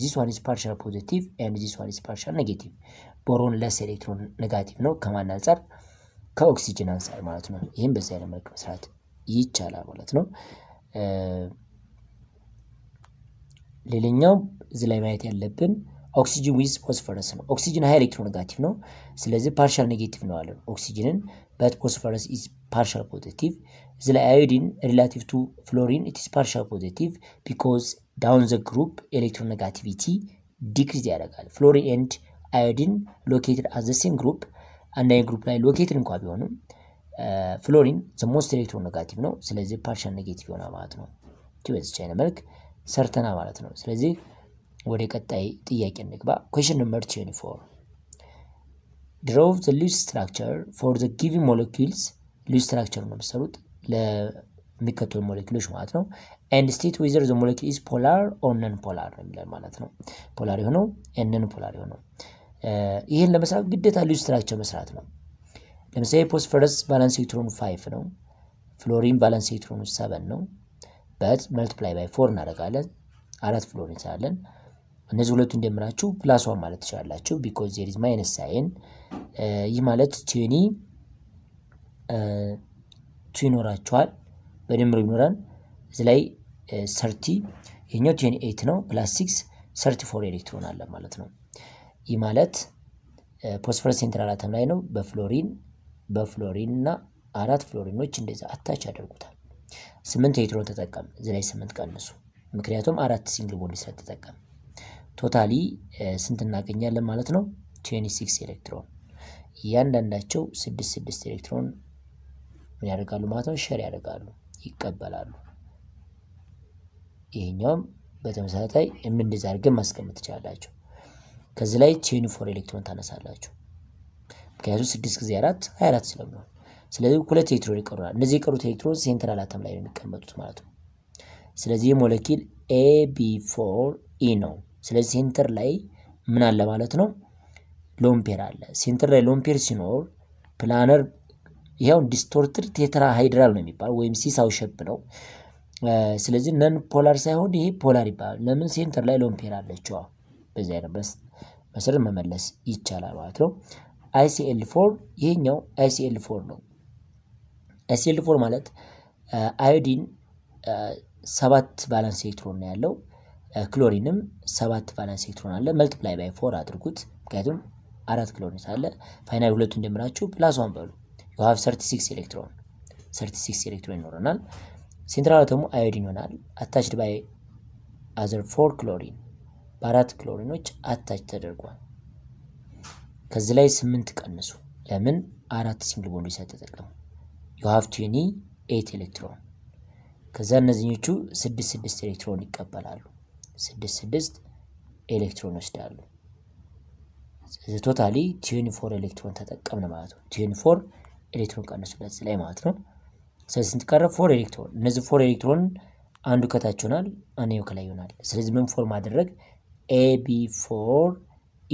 Speaker 1: ዚስ ዋን ኢዝ ፓርሻል ፖዚቲቭ ኤንድ ዚስ ዋን ኢዝ ፓርሻል ኔጌቲቭ። ቦሮን ለስ ኤሌክትሮን ኔጋቲቭ ነው። ከማን አንጻር? ከኦክሲጅን አንጻር ማለት ነው። ይህም በዚህ አይነት መልክ መስራት ይቻላል ማለት ነው። ሌላኛው እዚህ ላይ ማየት ያለብን ኦክሲጅን ዊዝ ፎስፈረስ ነው። ኦክሲጅን ሀይ ኤሌክትሮን ኔጋቲቭ ነው። ስለዚህ ፓርሻል ኔጌቲቭ ነው አለን ኦክሲጅንን በት ፎስፈረስ ኢዝ ፓርሻል As like iodine relative to fluorine, it is partial positive because down the group electron negativity decrease ያደርጋል። fluorine and iodine located as the same group ግሩፕ ላይ ሎኬትድ እንኳ ቢሆንም ፍሎሪን ዘ ሞስት ኤሌክትሮን ኔጋቲቭ ነው። ስለዚህ ፓርሻል ኔጌቲቭ ሆና ማለት ነው። በዚች አይነት መልክ ሰርተና ማለት ነው። ስለዚህ ወደ ቀጣይ ጥያቄ እንግባ። ኮሽን ነምበር ትዌንቲ ፎር ድሮቭ ዘ ሉዝ ስትራክቸር ፎር ዘ ጊቪንግ ሞለኪልስ ሉዝ ስትራክቸር ነው የሚሰሩት ለሚከተሉ ሞለኪሎች ማለት ነው ኤንድ ስቴት ዌዘር ዘ ሞለኪል ኢዝ ፖላር ኦር ነን ፖላር የሚለን ማለት ነው። ፖላር የሆነው ነን ፖላር የሆነው ይህን ለመስራት ግዴታ ልዩ ስትራክቸር መስራት ነው። ለምሳሌ ፎስፈረስ ቫለንስ ኤሌክትሮኑ ፋይቭ ነው። ፍሎሪን ቫለንስ ኤሌክትሮኑ ሰበን ነው። በት መልቲፕላይ ባይ ፎር እናደርጋለን አራት ፍሎሪን እንሰራለን። እነዚህ ሁለቱ እንደምራችሁ ፕላስ ዋን ማለት ትችላላችሁ። ቢኮዝ ዜር ኢዝ ማይነስ ሳይን ይህ ማለት ትዌኒ ቱ ይኖራቸዋል። በድምር ይኖራል እዚ ላይ ሰርቲ የኛው ቴን ኤት ነው ፕላስ ሲክስ ሰርቲ ፎር ኤሌክትሮን አለ ማለት ነው። ይህ ማለት ፖስፈረስ ሴንትራል አተም ላይ ነው። በፍሎሪን በፍሎሪን እና አራት ፍሎሪኖች እንደዚ አታች ያደርጉታል። ስምንት ኤሌክትሮን ተጠቀም፣ እዚ ላይ ስምንት ቀንሱ። ምክንያቱም አራት ሲንግል ቦንድ ስለተጠቀም ቶታሊ ስንት እናገኛለን ማለት ነው? ቴኒ ሲክስ ኤሌክትሮን እያንዳንዳቸው ስድስት ስድስት ኤሌክትሮን ምን ያደርጋሉ ማለት ነው? ሸር ያደርጋሉ፣ ይቀበላሉ። ይሄኛውም በተመሳሳይ የምንድዛ አድርገን ማስቀመጥ ትችላላችሁ። ከዚህ ላይ ቼን ፎር ኤሌክትሮን ታነሳላችሁ። ምክንያቱም ስድስት ጊዜ አራት ሀያ አራት ስለሚሆን ስለዚህ ሁለት ኤሌክትሮን ይቀሩናል። እነዚህ የቀሩት ኤሌክትሮን ሴንትራል አተም ላይ ነው የሚቀመጡት ማለት ነው። ስለዚህ ሞለኪል ኤ ቢ ፎር ኢ ነው። ስለዚህ ሴንተር ላይ ምን አለ ማለት ነው? ሎምፔር አለ። ሴንተር ላይ ሎምፔር ሲኖር ፕላነር ይኸውን ዲስቶርትድ ቴትራ ሃይድራል ነው የሚባል ወይም ሲሳው ሸፕ ነው። ስለዚህ ነን ፖላር ሳይሆን ይሄ ፖላር ይባላል። ለምን ሴንተር ላይ ሎምፔር አለችዋ። በዚህ አይነት መሰረት መመለስ ይቻላል ማለት ነው። አይሲኤል ፎር ይሄኛው አይሲኤል ፎር ነው። አይሲኤል ፎር ማለት አዮዲን ሰባት ቫላንስ ኤሌክትሮን ነው ያለው። ክሎሪንም ሰባት ቫላንስ ኤሌክትሮን አለ። መልቲፕላይ ባይ ፎር አድርጉት፣ ምክንያቱም አራት ክሎሪን አለ። ፋይናል ሁለቱ እንደምራችሁ ፕላስ ዋን በሉ። ዩ ሃቭ 36 ኤሌክትሮን 36 ኤሌክትሮን ይኖረናል። ሴንትራል አተሙ አዮዲን ይሆናል። አታችድ ባይ አዘር ፎር ክሎሪን በአራት ክሎሪኖች አታች ተደርጓል። ከዚህ ላይ ስምንት ቀንሱ። ለምን አራት ሲንግል ቦንዶች ሳይተጠቀሙ ዩ ሃቭ ትዌኒ ኤት ኤሌክትሮን ከዛ እነዚኞቹ ስድስት ስድስት ኤሌክትሮን ይቀበላሉ። ስድስት ስድስት ኤሌክትሮን ይወስዳሉ። ቶታሊ ትዌኒ ፎር ኤሌክትሮን ተጠቀምን ማለት ነው። ትዌኒ ፎር ኤሌክትሮን ቀነሱለት ላይ ማለት ነው። ስለዚህ ስንት ቀረ? ፎር ኤሌክትሮን። እነዚህ ፎር ኤሌክትሮን አንዱ ከታች ይሆናል፣ አንደኛው ከላይ ይሆናል። ስለዚህ ምን ፎር ማድረግ ኤቢ ፎር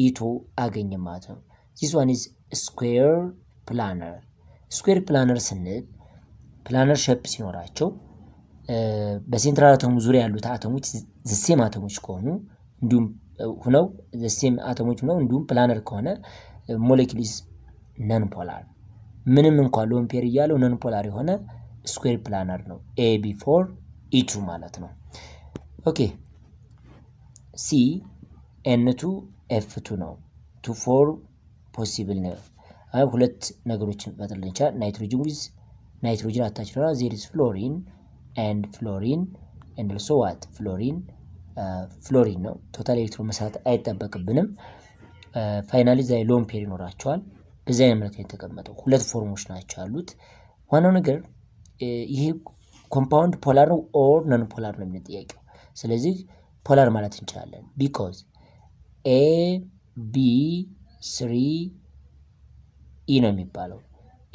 Speaker 1: ኢቱ አገኘ ማለት ነው። ዚስ ዋን ኢዝ ስኩዌር ፕላነር። ስኩዌር ፕላነር ስንል ፕላነር ሸፕ ሲኖራቸው በሴንትራል አተሙ ዙሪያ ያሉት አተሞች ዘሴም አተሞች ከሆኑ እንዲሁም ሁነው ዘሴም አተሞች ሁነው እንዲሁም ፕላነር ከሆነ ሞሌኪል ኢዝ ነን ፖላር ምንም እንኳን ሎን ፔር እያለው ነን ፖላር የሆነ ስኩዌር ፕላነር ነው። ኤ ቢ ኢቱ ማለት ነው። ኦኬ ሲ ኤን ቱ ኤፍ ቱ ነው። ቱ ፎር ፖሲብል ነው። ሁለት ነገሮችን መጥልን ይቻላል። ናይትሮጅን ዊዝ ናይትሮጅን ነ ዜሪስ ፍሎሪን ኤንድ ፍሎሪን ኤንድ ሶ ዋት ፍሎሪን ፍሎሪን ነው። ቶታል ኤሌክትሮ መስራት አይጠበቅብንም። ፋይናሊ ዛይ ሎን ፔር ይኖራቸዋል። እዚህ አይነት መልክ ነው የተቀመጠው። ሁለት ፎርሞች ናቸው ያሉት። ዋናው ነገር ይሄ ኮምፓውንድ ፖላር ነው ኦር ነን ፖላር ነው የሚል ጥያቄው። ስለዚህ ፖላር ማለት እንችላለን። ቢኮዝ ኤ ቢ ስሪ ኢ ነው የሚባለው።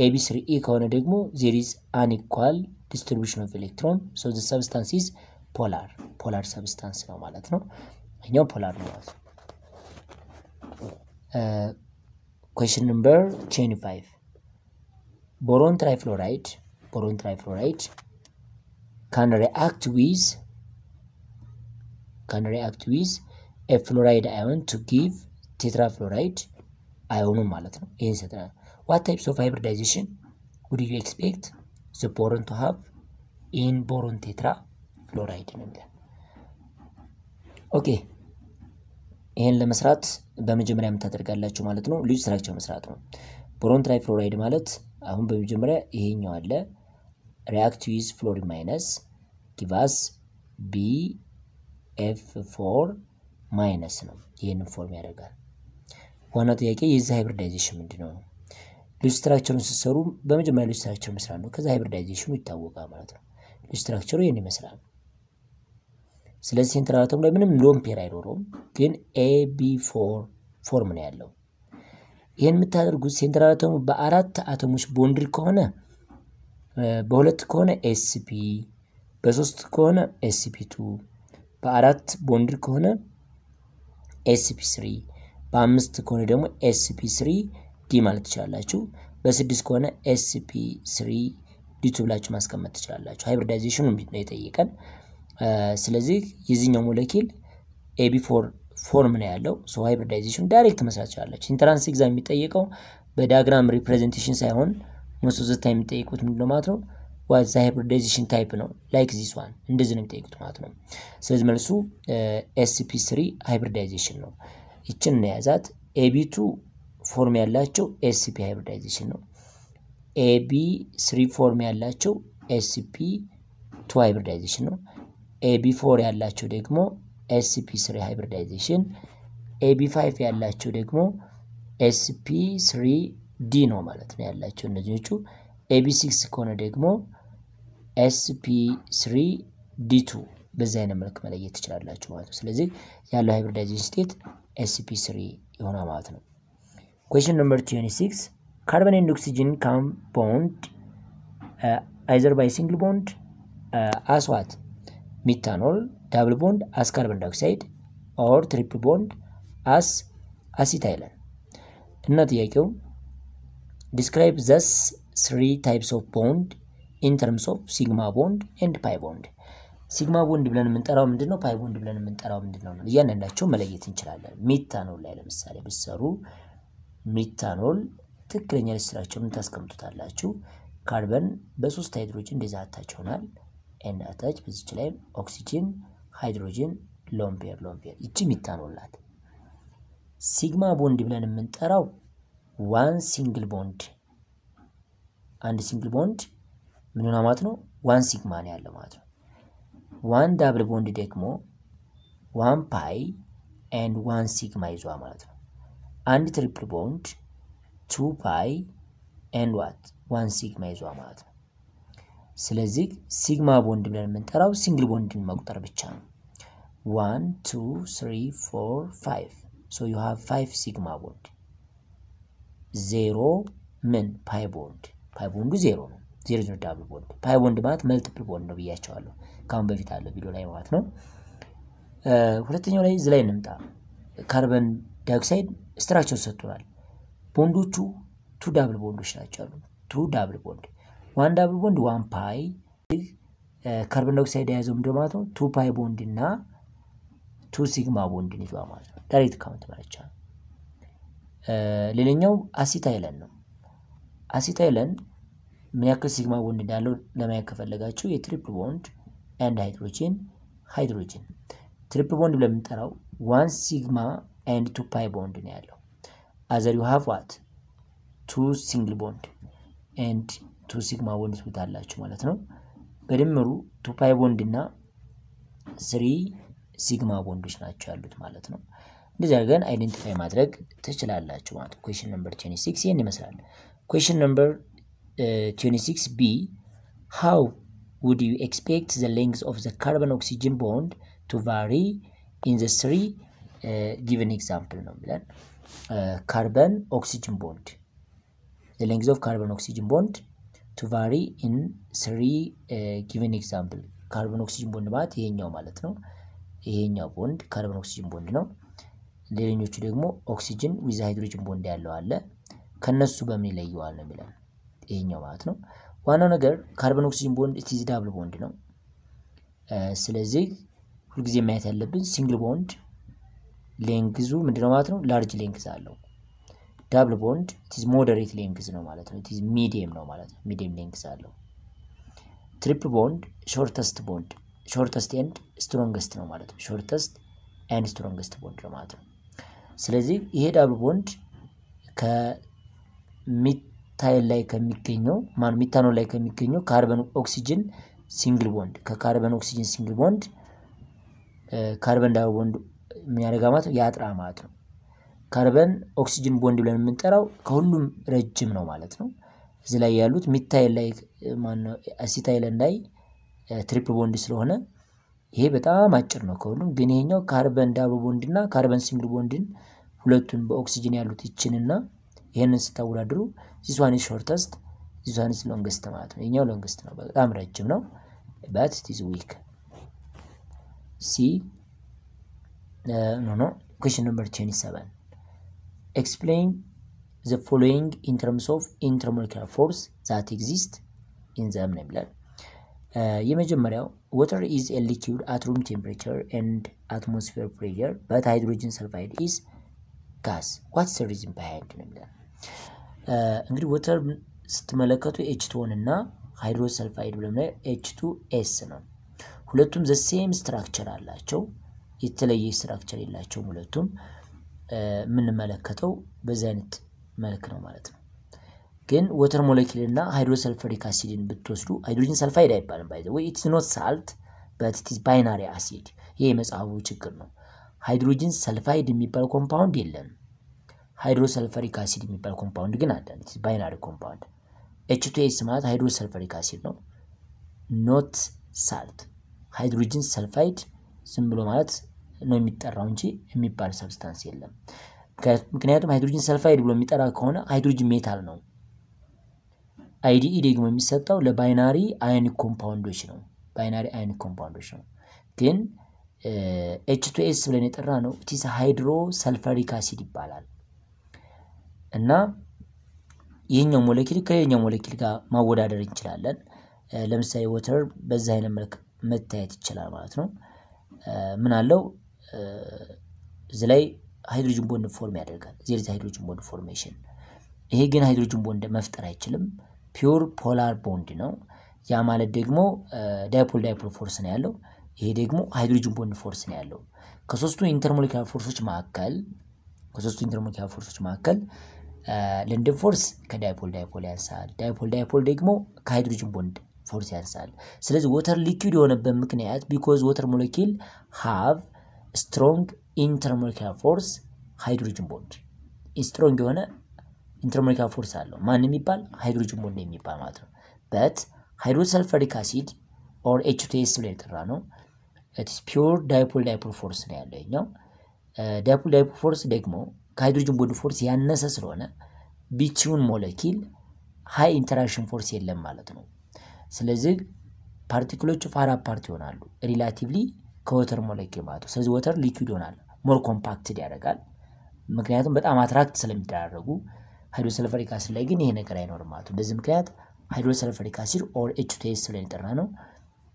Speaker 1: ኤ ቢ ስሪ ኢ ከሆነ ደግሞ ዜሪዝ አን ኢኳል ዲስትሪቢሽን ኦፍ ኤሌክትሮን ሶ ዘ ሰብስታንስ ኢዝ ፖላር ፖላር ሰብስታንስ ነው ማለት ነው። እኛው ፖላር ነው ማለት ነው። Question number 25. Boron trifluoride, boron trifluoride can react with can react with a fluoride ion to give tetrafluoride ion etc. What types of hybridization would you expect the boron to have in boron tetrafluoride Okay. ይሄን ለመስራት በመጀመሪያ የምታደርጋላችሁ ማለት ነው ልዩ ስትራክቸር መስራት ነው። ቦሮን ትራይ ፍሎራይድ ማለት አሁን በመጀመሪያ ይሄኛው አለ ሪያክት ዊዝ ፍሎሪን ማይነስ ጊቫስ ቢ ኤፍ ፎር ማይነስ ነው። ይህንን ፎርም ያደርጋል። ዋና ጥያቄ የዚህ ሃይብሪዳይዜሽን ምንድን ነው? ሉስትራክቸሩን ስትሰሩ በመጀመሪያ ሉስትራክቸር መስራት ነው። ከዚ ሃይብሪዳይዜሽኑ ይታወቃል ማለት ነው። ሉስትራክቸሩ ይህን ይመስላል። ስለዚህ ሴንትራል አተሙ ላይ ምንም ሎን ፔር አይኖረውም፣ ግን ኤቢ ፎር ፎርም ነው ያለው። ይህን የምታደርጉት ሴንትራል አተሙ በአራት አተሞች ቦንድድ ከሆነ በሁለት ከሆነ ኤስፒ፣ በሶስት ከሆነ ኤስፒ ቱ፣ በአራት ቦንድድ ከሆነ ኤስፒ ስሪ፣ በአምስት ከሆነ ደግሞ ኤስፒ ስሪ ዲ ማለት ትችላላችሁ። በስድስት ከሆነ ኤስፒ ስሪ ዲቱ ብላችሁ ማስቀመጥ ትችላላችሁ። ሃይብሪዳይዜሽኑ ነው የጠየቀን። ስለዚህ የዚህኛው ሞለኪል ኤቢ ፎር ፎርም ነው ያለው። ሶ ሃይብሪዳይዜሽን ዳይሬክት መስራት ችላለች። ኢንትራንስ ኤግዛም የሚጠይቀው በዳያግራም ሪፕሬዘንቴሽን ሳይሆን ሞስት ኦፍ የሚጠይቁት ምንድን ነው ማለት ነው ዋዝ ሃይብሪዳይዜሽን ታይፕ ነው ላይክ ዚስ ዋን እንደዚህ ነው የሚጠይቁት ማለት ነው። ስለዚህ መልሱ ኤስፒ ስሪ ሃይብሪዳይዜሽን ነው። ይችን እናያዛት። ቱ ፎርም ያላቸው ኤስፒ ሃይብሪዳይዜሽን ነው። ኤቢ ስሪ ፎርም ያላቸው ኤስፒ ቱ ሃይብሪዳይዜሽን ነው። ኤቢ ፎር ያላቸው ደግሞ ኤስፒ ስሪ ሃይብሪዳይዜሽን፣ ኤቢ ፋይቭ ያላቸው ደግሞ ኤስፒ ስሪ ዲ ነው ማለት ነው ያላቸው እነዚኞቹ። ኤቢ ሲክስ ከሆነ ደግሞ ኤስፒ ስሪ ዲ ቱ በዚህ አይነት መልክ መለየት ትችላላችሁ ማለት ነው። ስለዚህ ያለው ሃይብሪዳይዜሽን ስቴት ኤስፒ ስሪ ይሆናል ማለት ነው። ኩዌሽን ነምበር ትዌንቲ ሲክስ ካርበን ኤንድ ኦክሲጅን ካምፓውንድ አይዘር ባይ ሲንግል ቦንድ አስዋት ሚታኖል ዳብል ቦንድ አስ ካርበን ዳይኦክሳይድ ኦር ትሪፕል ቦንድ አስ አሲታይለን እና ጥያቄው ዲስክራይብ ዘስ ስሪ ታይፕስ ኦፍ ቦንድ ኢን ተርምስ ኦፍ ሲግማ ቦንድ ኤንድ ፓይ ቦንድ ሲግማ ቦንድ ብለን የምንጠራው ምንድን ነው? ፓይ ቦንድ ብለን የምንጠራው ምንድን ነው? እያንዳንዳቸው መለየት እንችላለን። ሜታኖል ላይ ለምሳሌ ብትሰሩ ሜታኖል ትክክለኛ ልስትራቸውን ታስቀምጡታላችሁ። ካርበን በሶስት ሃይድሮጅን እንደዛታችሁናል። ኤን አታች ኤች ላይ ኦክሲጂን፣ ሃይድሮጂን፣ ሎምፔር ሎምፔር ይቺ ሚታኖላት ሲግማ ቦንድ ብለን የምንጠራው ዋን ሲንግል ቦንድ አንድ ሲንግል ቦንድ ምን ሆና ማለት ነው? ዋን ሲግማ ነው ያለው ማለት ነው። ዋን ዳብል ቦንድ ደግሞ ዋን ፓይ ኤንድ ዋን ሲግማ ይዟ ማለት ነው። አንድ ትሪፕል ቦንድ ቱ ፓይ ኤንድ ዋት ዋን ሲግማ ይዟ ማለት ነው። ስለዚህ ሲግማ ቦንድ ብለን የምንጠራው ሲንግል ቦንድን መቁጠር ብቻ ነው። ዋን ቱ ስሪ ፎር ፋይቭ ሶ ዩ ሃቭ ፋይቭ ሲግማ ቦንድ ዜሮ ምን ፓይ ቦንድ ፓይ ቦንዱ ዜሮ ነው። ዜሮ ዜሮ ዳብል ቦንድ ፓይ ቦንድ ማለት መልትፕል ቦንድ ነው ብያቸዋለሁ። ከአሁን በፊት አለ ቪዲዮ ላይ ማለት ነው። ሁለተኛው ላይ እዚህ ላይ እንምጣ። ካርበን ዳይኦክሳይድ ስትራክቸር ሰጥቶናል። ቦንዶቹ ቱ ዳብል ቦንዶች ናቸው ያሉ ቱ ዳብል ቦንድ ዋን ዳብል ቦንድ ዋን ፓይ ካርቦን ዳይኦክሳይድ የያዘው ምንድን ማለት ነው? ቱ ፓይ ቦንድ እና ቱ ሲግማ ቦንድን ይዟ ማለት ነው። ዳይሬክት ካውንት መለቻ ነው። ሌላኛው አሲታይለን ነው። አሲታይለን ምን ያክል ሲግማ ቦንድ እንዳለው ለማየት ከፈለጋችሁ የትሪፕል ቦንድ ኤንድ ሃይድሮጂን ሃይድሮጂን ትሪፕል ቦንድ ብለን የምንጠራው ዋን ሲግማ ኤንድ ቱ ፓይ ቦንድ ነው ያለው። አዘር ዩ ሃቭ ዋት ቱ ሲንግል ቦንድ ኤንድ ቱ ሲግማ ቦንድ ትሉታላችሁ ማለት ነው። በድምሩ ቱ ፓይ ቦንድ እና ስሪ ሲግማ ቦንዶች ናቸው ያሉት ማለት ነው። እንደዚህ አድርገን አይደንቲፋይ ማድረግ ትችላላችሁ ማለት ነው። ኩዌሽን ነምበር 26 ይህን ይመስላል። ኩዌሽን ነምበር 26 ቢ ሃው ውድ ዩ ኤክስፔክት ዘ ሌንግዝ ኦፍ ዘ ካርበን ኦክሲጅን ቦንድ ቱ ቫሪ ኢን ዘ ስሪ ጊቨን ኤግዛምፕል ነው ብለን ካርበን ኦክሲጅን ቦንድ ዘ ሌንግዝ ኦፍ ካርበን ኦክሲጅን ቦንድ ቱ ቫሪ ኢን ስሪ ጊቨን ኤግዛምፕል ካርቦን ኦክሲጅን ቦንድ ማለት ይሄኛው ማለት ነው። ይሄኛው ቦንድ ካርቦን ኦክሲጅን ቦንድ ነው። ሌሎኞቹ ደግሞ ኦክሲጅን ዊዝ ሃይድሮጅን ቦንድ ያለው አለ። ከነሱ በምን ይለየዋል ነው የሚለን ይሄኛው ማለት ነው። ዋናው ነገር ካርቦን ኦክሲጅን ቦንድ ኢትዝ ዳብል ቦንድ ነው። uh, ስለዚህ ሁልጊዜ ማየት ያለብን ሲንግል ቦንድ ሌንግዙ ምንድነው ማለት ነው ላርጅ ሌንግዝ አለው። ዳብል ቦንድ ቲዝ ሞደሬት ሌንግዝ ነው ማለት ነው። ቲዝ ሚዲየም ነው ማለት ነው። ሚዲየም ሌንግዝ አለው። ትሪፕ ቦንድ ሾርተስት ቦንድ ሾርተስት ኤንድ ስትሮንገስት ነው ማለት ነው። ሾርተስት ኤንድ ስትሮንገስት ቦንድ ነው ማለት ነው። ስለዚህ ይሄ ዳብል ቦንድ ከሚታይል ላይ ከሚገኘው ማን ሚታኖል ላይ ከሚገኘው ካርበን ኦክሲጅን ሲንግል ቦንድ ከካርበን ኦክሲጅን ሲንግል ቦንድ ካርበን ዳይቦንድ ምን ያደርጋ ማለት ነው ያጥራ ማለት ነው። ካርበን ኦክሲጅን ቦንድ ብለን የምንጠራው ከሁሉም ረጅም ነው ማለት ነው። እዚ ላይ ያሉት ሚታይል ላይ ማነው አሲታይለን ላይ ትሪፕል ቦንድ ስለሆነ ይሄ በጣም አጭር ነው ከሁሉም። ግን ይሄኛው ካርበን ዳብል ቦንድ እና ካርበን ሲንግል ቦንድን ሁለቱን በኦክሲጅን ያሉት ይችንና ይህንን ስታወዳድሩ ዚሷን ሾርተስት ዚሷን ሎንግስት ማለት ነው። ይኛው ሎንግስት ነው፣ በጣም ረጅም ነው። በት ቲዝ ዊክ ሲ ኖ ኖ ኩሽን ነምበር ቴኒ ሰቨን explain the following in terms of intermolecular force that exist in the ምን ይብላል። የመጀመሪያው water is a liquid at room temperature and atmosphere pressure but hydrogen sulfide is gas. What's the reason behind ነው ይብላል። እንግዲህ ወተር ስትመለከቱ ኤች ቱን እና ሃይድሮጅን ሰልፋይድ ብለን ኤች ቱ ኤስ ነው። ሁለቱም ዘ ሴም ስትራክቸር አላቸው። የተለየ ስትራክቸር የላቸውም ሁለቱም። የምንመለከተው በዚህ አይነት መልክ ነው ማለት ነው። ግን ወተር ሞለኪል እና ሃይድሮሰልፈሪክ አሲድን ብትወስዱ ሃይድሮጂን ሰልፋይድ አይባልም። ባይ ወይ ኢትስ ኖት ሳልት በት ኢትስ ባይናሪ አሲድ። ይሄ የመጽሐፉ ችግር ነው። ሃይድሮጂን ሰልፋይድ የሚባል ኮምፓውንድ የለም። ሃይድሮሰልፈሪክ አሲድ የሚባል ኮምፓውንድ ግን አለ። ኢትስ ባይናሪ ኮምፓውንድ። ኤች ቱ ኤስ ማለት ሃይድሮሰልፈሪክ አሲድ ነው። ኖት ሳልት ሃይድሮጂን ሰልፋይድ ዝም ብሎ ማለት ነው የሚጠራው እንጂ የሚባል ሰብስታንስ የለም። ምክንያቱም ሃይድሮጅን ሰልፋይድ ብሎ የሚጠራ ከሆነ ሃይድሮጅን ሜታል ነው። አይዲኢ e ደግሞ የሚሰጠው ለባይናሪ አዮኒክ ኮምፓውንዶች ነው። ባይናሪ አዮኒክ ኮምፓውንዶች ነው። ግን ኤች ቱ ኤስ ብለን የጠራ ነው ቲስ ሃይድሮ ሰልፈሪክ አሲድ ይባላል እና ይህኛው ሞለኪል ከየኛው ሞለኪል ጋር ማወዳደር እንችላለን። eh, ለምሳሌ ወተር በዚህ አይነት መልክ መታየት ይችላል ማለት ነው። eh, ምን አለው እዚ ላይ ሃይድሮጅን ቦንድ ፎርም ያደርጋል። ዜር ሃይድሮጅን ቦንድ ፎርሜሽን። ይሄ ግን ሃይድሮጅን ቦንድ መፍጠር አይችልም። ፒውር ፖላር ቦንድ ነው። ያ ማለት ደግሞ ዳይፖል ዳይፖል ፎርስ ነው ያለው። ይሄ ደግሞ ሃይድሮጅን ቦንድ ፎርስ ነው ያለው። ከሶስቱ ኢንተርሞሊኪያር ፎርሶች መካከል ከሶስቱ ኢንተርሞሊኪያር ፎርሶች መካከል ለንደን ፎርስ ከዳይፖል ዳይፖል ያንሳል። ዳይፖል ዳይፖል ደግሞ ከሃይድሮጅን ቦንድ ፎርስ ያንሳል። ስለዚህ ወተር ሊኩድ የሆነበት ምክንያት ቢኮዝ ወተር ሞለኪል ሃቭ ስትሮንግ ኢንተርሞለኪላር ፎርስ ሃይድሮጅን ቦንድ ስትሮንግ የሆነ ኢንተርሞለኪላር ፎርስ አለው። ማን የሚባል ሃይድሮጅን ቦንድ የሚባል ማለት ነው። በት ሃይድሮሰልፈሪክ አሲድ ኦር ኤች ቱ ኤስ ብለን የጠራ ነው። ኢትስ ፒውር ዳይፖል ዳይፖል ፎርስ ነው ያለው ኛው ዳይፖል ዳይፖል ፎርስ ደግሞ ከሃይድሮጅን ቦንድ ፎርስ ያነሰ ስለሆነ ቢችውን ሞለኪል ሃይ ኢንተራክሽን ፎርስ የለም ማለት ነው። ስለዚህ ፓርቲክሎቹ ፋራ ፓርት ይሆናሉ ሪላቲቭሊ ከወተር ሞለኪል ማለት ነው። ስለዚህ ወተር ሊኩድ ይሆናል፣ ሞር ኮምፓክትድ ያደርጋል። ምክንያቱም በጣም አትራክት ስለሚደራረጉ። ሃይድሮሰልፈሪክ አሲድ ላይ ግን ይሄ ነገር አይኖርም ማለት ነው። በዚህ ምክንያት ሃይድሮሰልፈሪክ አሲድ ኦር ኤች ቱ ኤስ ብለን የጠራ ነው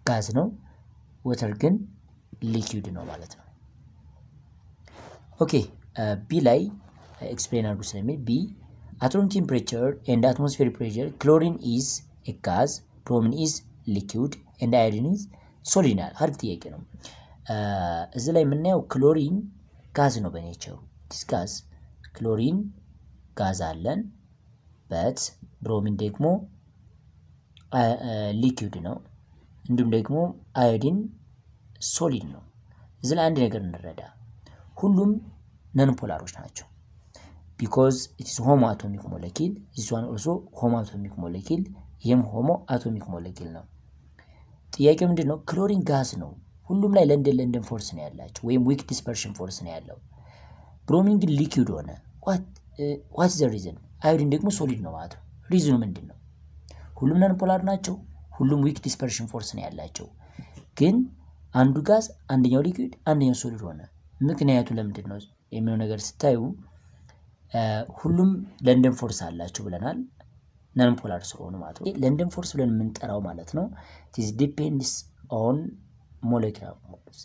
Speaker 1: ጋዝ ነው። ወተር ግን ሊኩድ ነው ማለት ነው። ኦኬ ቢ ላይ ኤክስፕሌን አድርጉ ስለሚል ቢ አቶሚክ ቴምፕሬቸር ኤንድ አትሞስፌር ፕሬቸር ክሎሪን ኢዝ ኤ ጋዝ ብሮሚን ኢዝ ሊኩድ ኤንድ አዮዲን ኢዝ ሶሊናል ሀሪፍ ጥያቄ ነው። እዚ ላይ የምናየው ክሎሪን ጋዝ ነው በኔቸሩ ዲስ ጋዝ ክሎሪን ጋዝ አለን። በት ብሮሚን ደግሞ ሊኪውድ ነው። እንዲሁም ደግሞ አዮዲን ሶሊድ ነው። እዚ ላይ አንድ ነገር እንረዳ፣ ሁሉም ነንፖላሮች ናቸው። ቢኮዝ ኢትስ ሆሞ አቶሚክ ሞለኪል ኢትስ ዋን ኦልሶ ሆሞ አቶሚክ ሞለኪል ይህም ሆሞ አቶሚክ ሞለኪል ነው። ጥያቄ ምንድን ነው? ክሎሪን ጋዝ ነው። ሁሉም ላይ ለንደን ለንደን ፎርስ ነው ያላቸው፣ ወይም ዊክ ዲስፐርሽን ፎርስ ነው ያለው። ብሮሚን ግን ሊኪውድ ሆነ። ዋት ዘ ሪዝን? አዮዲን ደግሞ ሶሊድ ነው ማለት ነው። ሪዝኑ ምንድን ነው? ሁሉም ነን ፖላር ናቸው። ሁሉም ዊክ ዲስፐርሽን ፎርስ ነው ያላቸው። ግን አንዱ ጋዝ አንደኛው ሊኪድ አንደኛው ሶሊድ ሆነ። ምክንያቱ ለምንድን ነው የሚለው ነገር ስታዩ uh, ሁሉም ለንደን ፎርስ አላቸው ብለናል። ነን ፖላር ስለሆኑ ማለት ነው። ለንደን ፎርስ ብለን የምንጠራው ማለት ነው ቲዝ ዲፔንድስ ኦን ሞለኪላር ፎርስ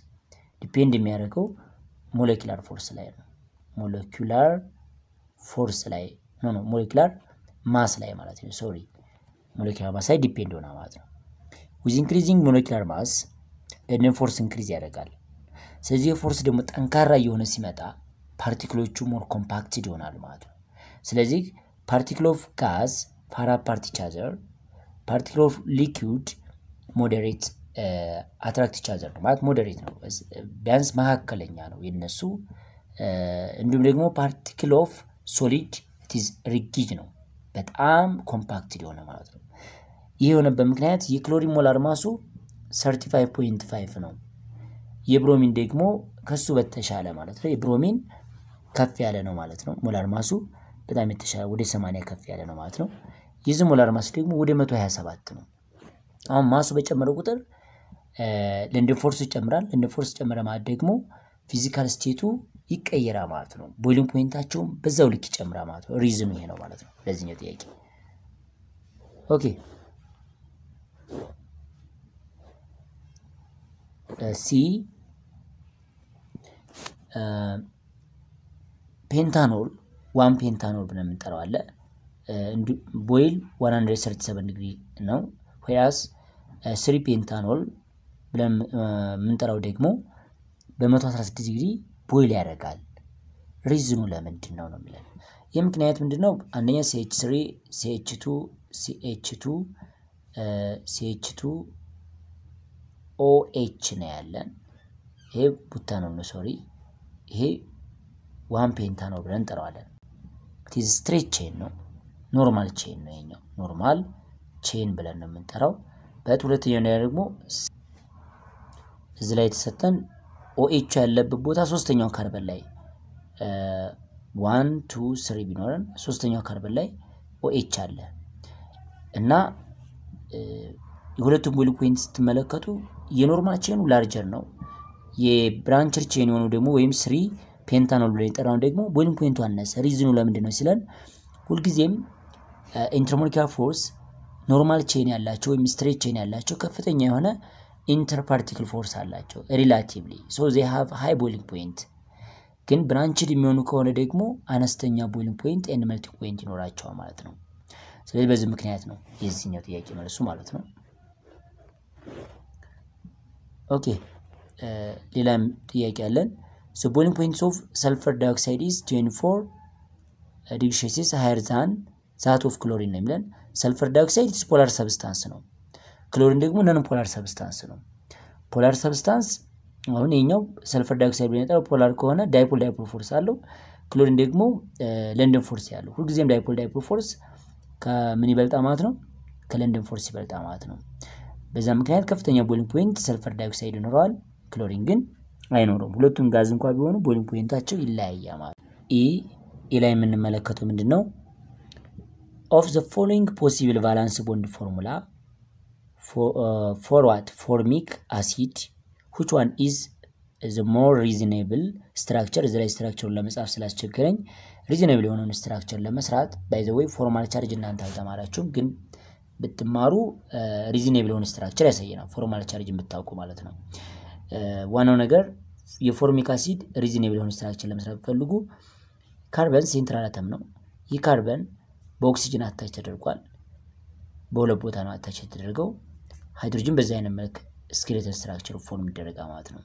Speaker 1: ዲፔንድ የሚያደርገው ሞለኪላር ፎርስ ላይ ነው። ሞለኪላር ፎርስ ላይ ኖ ኖ ሞለኪላር ማስ ላይ ማለት ነው። ሶሪ ሞለኪላር ማስ ላይ ዲፔንድ ሆና ማለት ነው። ዊዝ ኢንክሪዚንግ ሞለኪላር ማስ ለንደን ፎርስ ኢንክሪዝ ያደርጋል። ስለዚህ ፎርስ ደግሞ ጠንካራ እየሆነ ሲመጣ ፓርቲክሎቹ ሞር ኮምፓክትድ ይሆናሉ ማለት ነው። ስለዚህ ፓርቲክል ኦፍ ጋዝ para-party charger ፓርቲክል ኦፍ ሊኪውድ ሞዴሬት አትራክት ቻርጀር ነው ማለት ሞዴሬት ነው eh, ቢያንስ መካከለኛ ነው የነሱ eh, እንዲሁም ደግሞ ፓርቲክል ኦፍ ሶሊድ ኢትዝ ሪጊድ ነው በጣም ኮምፓክትድ የሆነ ማለት ነው ይህ የሆነበት ምክንያት የክሎሪን ሞላር ማሱ 35.5 ነው የብሮሚን ደግሞ ከሱ በተሻለ ማለት ነው የብሮሚን ከፍ ያለ ነው ማለት ነው ሞላር ማሱ በጣም የተሻለ ወደ 80 ከፍ ያለ ነው ማለት ነው የዝሞላር ማስ ደግሞ ወደ 127 ነው። አሁን ማሱ በጨመረው ቁጥር ለንደን ይጨምራል። ለንደን ፎርስ ጨመረ ማለት ደግሞ ፊዚካል ስቴቱ ይቀየራ ማለት ነው። ቦይሊንግ ፖይንታቸውም በዛው ልክ ይጨምራ ማለት ነው። ሪዝኑ ይሄ ነው ማለት ነው ለዚህኛው ጥያቄ። ኦኬ ሲ ፔንታኖል ዋን ፔንታኖል ብለን የምንጠራው አለ። ቦይል 137 ዲግሪ ነው። ሆያስ ስሪ ፔንታኖል ብለን የምንጠራው ደግሞ በ116 ዲግሪ ቦይል ያደርጋል። ሪዝኑ ለምንድን ነው ነው የሚለን ይህ ምክንያት ምንድን ነው? አንደኛ ሲኤች ስሪ ሲኤች ቱ ሲኤች ቱ ሲኤች ቱ ኦኤች ነው ያለን። ይሄ ቡታኖል ነው ሶሪ፣ ይሄ ዋን ፔንታኖል ብለን እንጠራዋለን። ቲዝ ቼን ነው። ኖርማል ቼን ነው ይሄኛው ኖርማል ቼን ብለን ነው የምንጠራው። በት ሁለተኛው ላይ ደግሞ እዚህ ላይ የተሰጠን ኦኤች ያለበት ቦታ ሶስተኛው ካርበን ላይ ዋን ቱ ስሪ ቢኖረን ሶስተኛው ካርበን ላይ ኦኤች አለ እና የሁለቱም ቦይል ፖይንት ስትመለከቱ የኖርማል ቼኑ ላርጀር ነው። የብራንቸር ቼን የሆኑ ደግሞ ወይም ስሪ ፔንታኖል ብለን የጠራውን ደግሞ ቦይል ፖይንቱ አነሰ። ሪዝኑ ለምንድን ነው ሲለን ሁልጊዜም ኢንትራሞሊኩላር ፎርስ ኖርማል ቼን ያላቸው ወይም ስትሬት ቼን ያላቸው ከፍተኛ የሆነ ኢንተርፓርቲክል ፎርስ አላቸው ሪላቲቭሊ ሶ ዜ ሃቭ ሃይ ቦይሊንግ ፖይንት። ግን ብራንችድ የሚሆኑ ከሆነ ደግሞ አነስተኛ ቦይሊንግ ፖይንት ኤንድ መልቲ ፖይንት ይኖራቸዋል ማለት ነው። ስለዚህ በዚህ ምክንያት ነው የዚህኛው ጥያቄ መልሱ ማለት ነው። ኦኬ eh, ሌላም ጥያቄ ያለን ቦይሊንግ ፖይንትስ ኦፍ ሰልፈር ዳይኦክሳይድ ኢዝ 24 ዲግሪ ሴልሺየስ ሃየር ዛን ዛት ኦፍ ክሎሪን ነው የሚለን። ሰልፈር ዳይኦክሳይድ ፖላር ሰብስታንስ ነው። ክሎሪን ደግሞ ነን ፖላር ሰብስታንስ ነው። ፖላር ሰብስታንስ አሁን ይኛው ሰልፈር ዳይኦክሳይድ ብንጠራው ፖላር ከሆነ ዳይፖል ዳይፖል ፎርስ አለው። ክሎሪን ደግሞ ለንደን ፎርስ ያለው። ሁልጊዜም ዳይፖል ዳይፖል ፎርስ ከምን ይበልጣ ማለት ነው? ከለንደን ፎርስ ይበልጣ ማለት ነው። በዛ ምክንያት ከፍተኛ ቦሊንግ ፖይንት ሰልፈር ዳይኦክሳይድ ይኖረዋል፣ ክሎሪን ግን አይኖረውም። ሁለቱም ጋዝ እንኳ ቢሆኑ ቦሊንግ ፖይንታቸው ይለያያ ማለት ኢ ላይ የምንመለከተው ምንድን ነው? ኦፍ ዘ ፎሎዊንግ ፖሲብል ቫላንስ ቦንድ ፎርሙላ ፎር ዋት ፎርሚክ አሲድ ሁች ዋን ኢዝ ዘ ሞር ሪዝኔብል ስትራክቸር እዚ ላይ ስትራክቸሩን ለመጻፍ ስላስቸገረኝ ሪዝኔብል የሆነውን ስትራክቸር ለመስራት ባይዘወይ ፎርማል ቻርጅ እናንተ አልተማራችሁም፣ ግን ብትማሩ ሪዝኔብል uh, የሆነ ስትራክቸር ያሳየናል። ፎርማል ቻርጅ ብታውቁ ማለት ነው። uh, ዋናው ነገር የፎርሚክ አሲድ ሪዝኔብል የሆነ ስትራክቸር ለመስራት ብትፈልጉ ካርበን ሴንትራል አተም ነው። ይህ ካርበን በኦክሲጅን አታች ተደርጓል። በሁለት ቦታ ነው አታች የተደረገው። ሃይድሮጅን በዚህ አይነት መልክ ስኬሌተን ስትራክቸር ፎርም ይደረጋ ማለት ነው።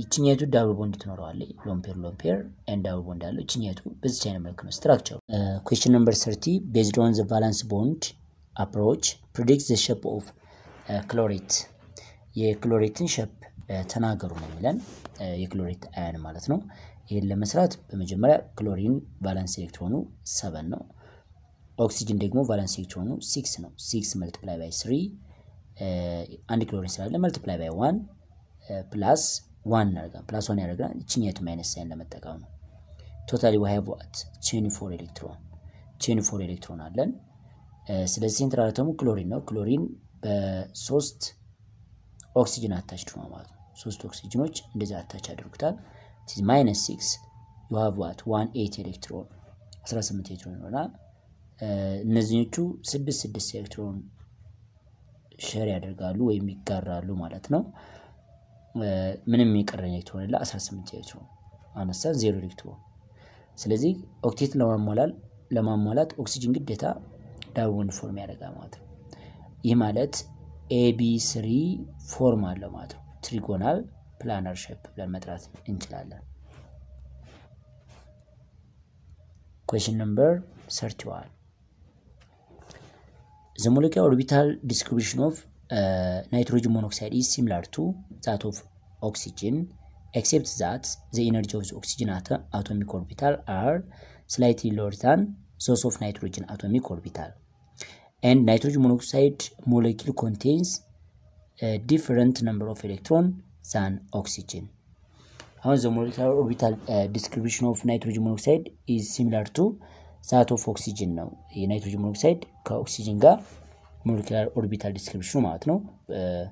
Speaker 1: ይችኛቱ ዳብል ቦንድ ትኖረዋለ ሎምፔር ሎምፔር ኤንድ ዳብል ቦንድ አለው። ይችኛቱ በዚች አይነት መልክ ነው ስትራክቸሩ። ኩዌስችን ነምበር ሰርቲ ቤዝድ ኦን ዘ ቫላንስ ቦንድ አፕሮች ፕሪዲክት ዘ ሸፕ ኦፍ ክሎሬት የክሎሬትን ሸፕ ተናገሩ ነው የሚለን የክሎሬት አያን ማለት ነው። ይህን ለመስራት በመጀመሪያ ክሎሪን ቫለንስ ኤሌክትሮኑ ሰበን ነው። ኦክሲጅን ደግሞ ቫለንስ ኤሌክትሮኑ ሲክስ ነው። ሲክስ መልቲፕላይ ባይ ስሪ አንድ ክሎሪን ስላለ መልቲፕላይ ባይ ዋን ፕላስ ዋን እናደርጋለን። ፕላስ ዋን ያደርገናል። ይችን የቱ ማይነስ ሳይን ለመጠቀም ነው። ቶታሊ ዊ ሃቭ ዋት ቼኒ ፎር ኤሌክትሮን ቼኒ ፎር ኤሌክትሮን አለን። ስለዚህ ሴንትራል አተሙ ክሎሪን ነው። ክሎሪን በሶስት ኦክሲጅን አታች ማለት ነው። ሶስት ኦክሲጅኖች እንደዚህ አታች አድርጉታል። is minus 6 you have what 18 ኤሌክትሮን 18 ኤሌክትሮን ይሆናል። እነዚህኞቹ ስድስት ስድስት ኤሌክትሮን ሸር ያደርጋሉ ወይም ይጋራሉ ማለት ነው። uh, ምንም የቀረኝ ኤሌክትሮን የለ 18 ኤሌክትሮን አነሳን ዜሮ ኤሌክትሮን። ስለዚህ ኦክቴት ለማሟላል ለማሟላት ኦክሲጅን ግዴታ ዳርቦን ፎርም ያደርጋል ማለት ነው። ይህ ማለት ኤቢ ስሪ ፎርም አለው ማለት ነው ትሪጎናል ፕላነርሽፕ ብለን መጥራት እንችላለን። ኩዌሽን ነምበር ሰርቲ ዋን ዘ ሞለኪያ ኦርቢታል ዲስትሪቢዩሽን ኦፍ ናይትሮጅን ሞኖክሳይድ ኢዝ ሲሚላር ቱ ዛት ኦፍ ኦክሲጅን ኤክሴፕት ዛት ዘ ኢነርጂ ኦፍ ኦክሲጅን አቶሚክ ኦርቢታል አር ስላይትሊ ሎወር ዛን ዞስ ኦፍ ናይትሮጅን አቶሚክ ኦርቢታል ኤንድ ናይትሮጅን ሞኖክሳይድ ሞለኪል ኮንቴንስ ዲፍረንት ነምበር ኦፍ ኤሌክትሮን than oxygen. Hence, the molecular orbital uh, distribution of nitrogen monoxide is similar to that of oxygen ነው። የናይትሮጅን ሞኖክሳይድ ከኦክሲጅን ጋር ሞለኪላር ኦርቢታል ዲስክሪፕሽኑ ማለት ነው። uh,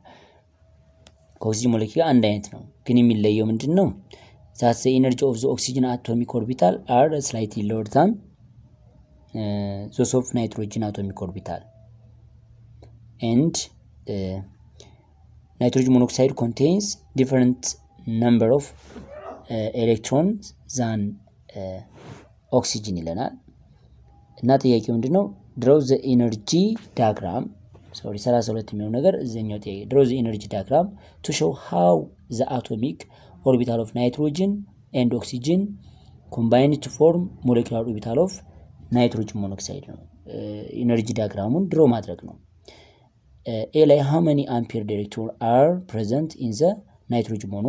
Speaker 1: ከኦክሲጅን ሞለኪያ አንድ አይነት ነው፣ ግን የሚለየው ምንድን ነው? ዛት ኢነርጂ ኦፍ ኦክሲጅን አቶሚክ ኦርቢታል አር ስላይትሊ ሎወር ዛን ዞስ ኦፍ ናይትሮጅን አቶሚክ ኦርቢታል ኤንድ nitrogen monoxide contains different number of ኤሌክትሮን ዛን ኦክሲጅን ይለናል እና ጥያቄው ምንድን ነው? ድሮው ዘ ኢነርጂ ዳያግራም ሶሪ 32 የሚሆን ነገር እዚኛው ጥያቄ ድሮው ዘ ኢነርጂ ዳያግራም ቱ ሾው ሃው ዘ አቶሚክ ኦርቢታል ኦፍ ናይትሮጅን ኤንድ ኦክሲጅን ኮምባይን ቱ ፎርም ሞሌኪላር ኦርቢታል ኦፍ ናይትሮጅን ሞኖክሳይድ ነው። ኢነርጂ ዳያግራሙን ድሮ ማድረግ ነው። ኤ ላይ ሃው መኒ አምፔር ዳይሬክቶር አር ፕሬዘንት ኢን ዘ ናይትሮጅን ሞኖ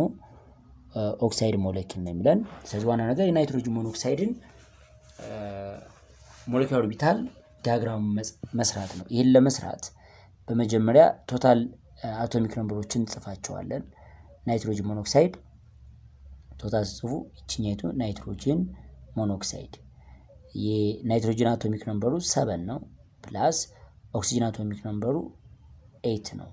Speaker 1: ኦክሳይድ ሞለኪል ነው የሚለን። ስለዚህ ዋና ነገር የናይትሮጅን ሞኖ ኦክሳይድን ሞለኪያ ኦርቢታል ዲያግራም መስራት ነው። ይህን ለመስራት በመጀመሪያ ቶታል አቶሚክ ነምበሮችን ጽፋቸዋለን። ናይትሮጅን ሞኖክሳይድ ቶታል ስጽፉ ይችኛይቱ ናይትሮጅን ሞኖክሳይድ የናይትሮጅን አቶሚክ ነምበሩ ሰበን ነው ፕላስ ኦክሲጅን አቶሚክ ነምበሩ ኤት ነው።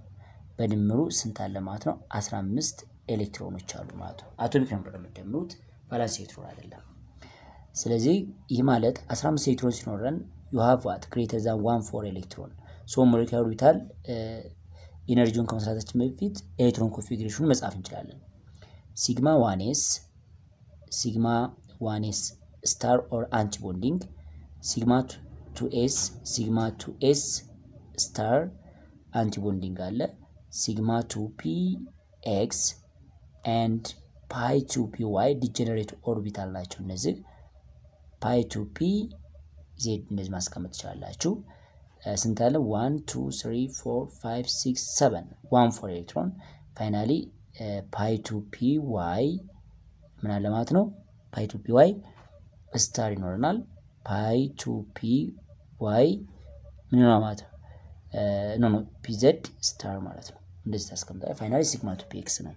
Speaker 1: በድምሩ ስንት አለ ማለት ነው? 15 ኤሌክትሮኖች አሉ ማለት ነው። አቶሚክ ነምበር ነው የምትደምሩት፣ ቫላንስ ኤሌክትሮን አይደለም። ስለዚህ ይህ ማለት 15 ኤሌክትሮን ሲኖረን ዩ ሃቭ ዋት ግሬተር ዛን ዋን ፎር ኤሌክትሮን ሶ ሞለኪውላር ኦርቢታል ኢነርጂውን ከመስራታችን በፊት ኤሌክትሮን ኮንፊግሬሽኑን መጻፍ እንችላለን። ሲግማ ዋኔስ ሲግማ ዋኔስ ስታር ኦር አንቲ ቦንዲንግ ሲግማ ቱ ኤስ ሲግማ ቱ ኤስ ስታር አንቲቦንዲንግ አለ። ሲግማ ቱ ፒ ኤክስ ኤንድ ፓይ ቱ ፒ ዋይ ዲጀነሬት ኦርቢታል ናቸው። እነዚህ ፓይ ቱ ፒ ዜድ እንደዚህ ማስቀመጥ ትችላላችሁ። ስንት አለ? ዋን ቱ ስሪ ፎር ፋይቭ ሲክስ ሰቨን ዋን ፎር ኤሌክትሮን ፋይናሊ ፓይ ቱ ፒ ዋይ ምን አለ ማለት ነው። ፓይ ቱ ፒ ዋይ ስታር ይኖረናል። ፓይ ቱ ፒ ዋይ ምን ማለት ነው? ኖ ኖ ፒዘድ ስታር ማለት ነው። እንደዚህ ታስቀምጣ። ፋይናሊ ሲግማ ቱ ፒኤክስ ነው።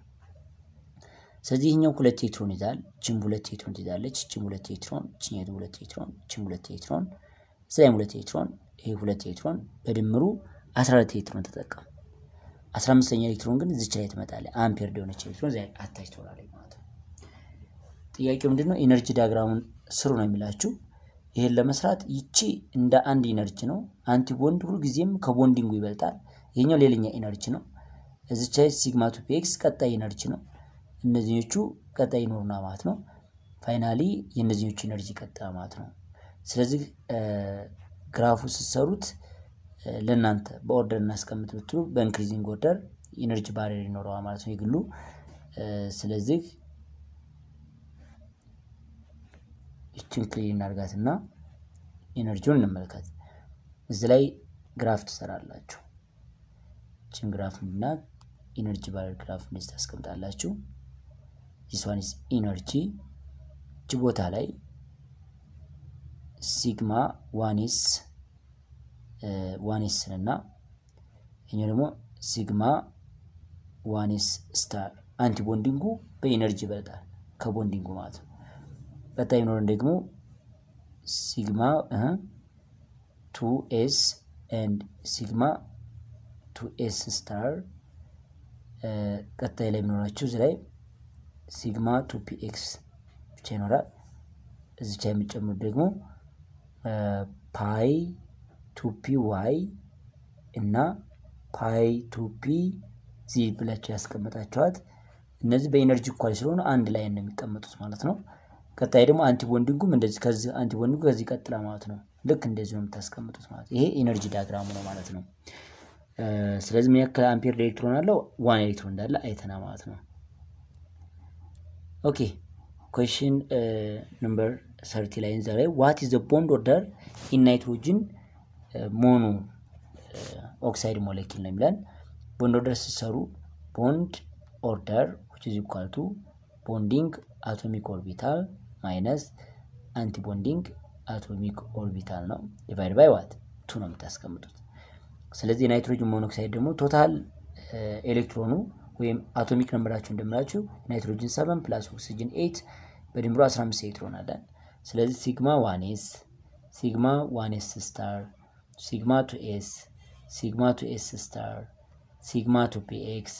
Speaker 1: ስለዚህ ይህኛው ሁለት ኤትሮን ይዛል፣ ችም ሁለት ኤትሮን ትይዛለች፣ ችም ሁለት ኤትሮን፣ ችኛቱ ሁለት ኤትሮን፣ ችም ሁለት ኤትሮን፣ ስላይም ሁለት ኤትሮን፣ ይሄ ሁለት ኤትሮን በድምሩ 14 ኤትሮን ተጠቀም። 15ኛ ኤሌክትሮን ግን እዚች ላይ ትመጣለች። አምፔር ደሆነች ኤሌክትሮን ዚያ አታች ትሆናለች ማለት ነው። ጥያቄው ምንድነው? ኢነርጂ ዳያግራሙን ስሩ ነው የሚላችሁ። ይሄን ለመስራት ይቺ እንደ አንድ ኢነርጂ ነው። አንቲ ቦንድ ሁልጊዜም ከቦንዲንጉ ይበልጣል። ይሄኛው ሌላኛ ኢነርጂ ነው። እዚቻ ሲግማ ቱ ፒኤክስ ቀጣይ ኢነርጂ ነው። እነዚህኞቹ ቀጣይ ይኖሩና ማለት ነው። ፋይናሊ የእነዚህኞቹ ኢነርጂ ቀጣ ማለት ነው። ስለዚህ ግራፉ ስትሰሩት ለእናንተ በኦርደር እናስቀምጥ ብትሉ በኢንክሪዚንግ ኦርደር ኢነርጂ ባሪር ይኖረዋል ማለት ነው የግሉ ስለዚህ ይችን ክሊን እናርጋት እና ኤነርጂውን እንመልከት። እዚህ ላይ ግራፍ ትሰራላችሁ። ይችን ግራፍ እና ኢነርጂ ባር ግራፍ እንደዚህ ታስቀምጣላችሁ። ዚስዋንስ ኢነርጂ እጅ ቦታ ላይ ሲግማ ዋኒስ ዋኒስ እና እኛ ደግሞ ሲግማ ዋኒስ ስታር አንቲ ቦንዲንጉ በኢነርጂ ይበልጣል ከቦንዲንጉ ማለት ነው። ቀጣይ የሚኖረን ደግሞ ሲግማ ቱ ኤስ ኤንድ ሲግማ ቱ ኤስ ስታር ቀጣይ ላይ የሚኖራችሁ እዚህ ላይ ሲግማ ቱ ፒ ኤክስ ብቻ ይኖራል። እዚህ ብቻ የሚጨምሩት ደግሞ ፓይ ቱ ፒ ዋይ እና ፓይ ቱ ፒ ዚ ብላቸው ያስቀመጣችኋት እነዚህ በኢነርጂ እኳል ስለሆኑ አንድ ላይ ነው የሚቀመጡት ማለት ነው። ቀጣይ ደግሞ አንቲቦንዲንጉም እንደዚህ ከዚህ አንቲቦንዲንጉ ከዚህ ቀጥላ ማለት ነው። ልክ እንደዚህ ነው የምታስቀምጡት ማለት ይሄ ኢነርጂ ዳያግራሙ ነው ማለት ነው። ስለዚህ ምን ያክል አምፔር ኤሌክትሮን አለው? ዋን ኤሌክትሮን እንዳለ አይተና ማለት ነው። ኦኬ ኮሽን ነምበር ሰርቲ ላይ እንዛ ላይ ዋት ኢዝ ቦንድ ኦርደር ኢን ናይትሮጅን ሞኖ ኦክሳይድ ሞለኪል ነው የሚለን። ቦንድ ኦርደር ሲሰሩ ቦንድ ኦርደር ዊች ኢዝ ኢኳል ቱ ቦንዲንግ አቶሚክ ኦርቢታል ማይነስ አንቲቦንዲንግ አቶሚክ ኦርቢታል ነው ዲቫይድ ባይ ዋት ቱ ነው የምታስቀምጡት። ስለዚህ ናይትሮጅን ሞኖክሳይድ ደግሞ ቶታል ኤሌክትሮኑ ወይም አቶሚክ ነምበራቸው እንደምላችሁ ናይትሮጅን ሰቨን ፕላስ ኦክሲጅን ኤት በድምሮ 15 ኤሌክትሮን አለን። ስለዚህ ሲግማ ዋን ኤስ ሲግማ ዋኔስ ስታር ሲግማ ቱ ኤስ ሲግማ ቱ ኤስ ስታር ሲግማ ቱ ኤክስ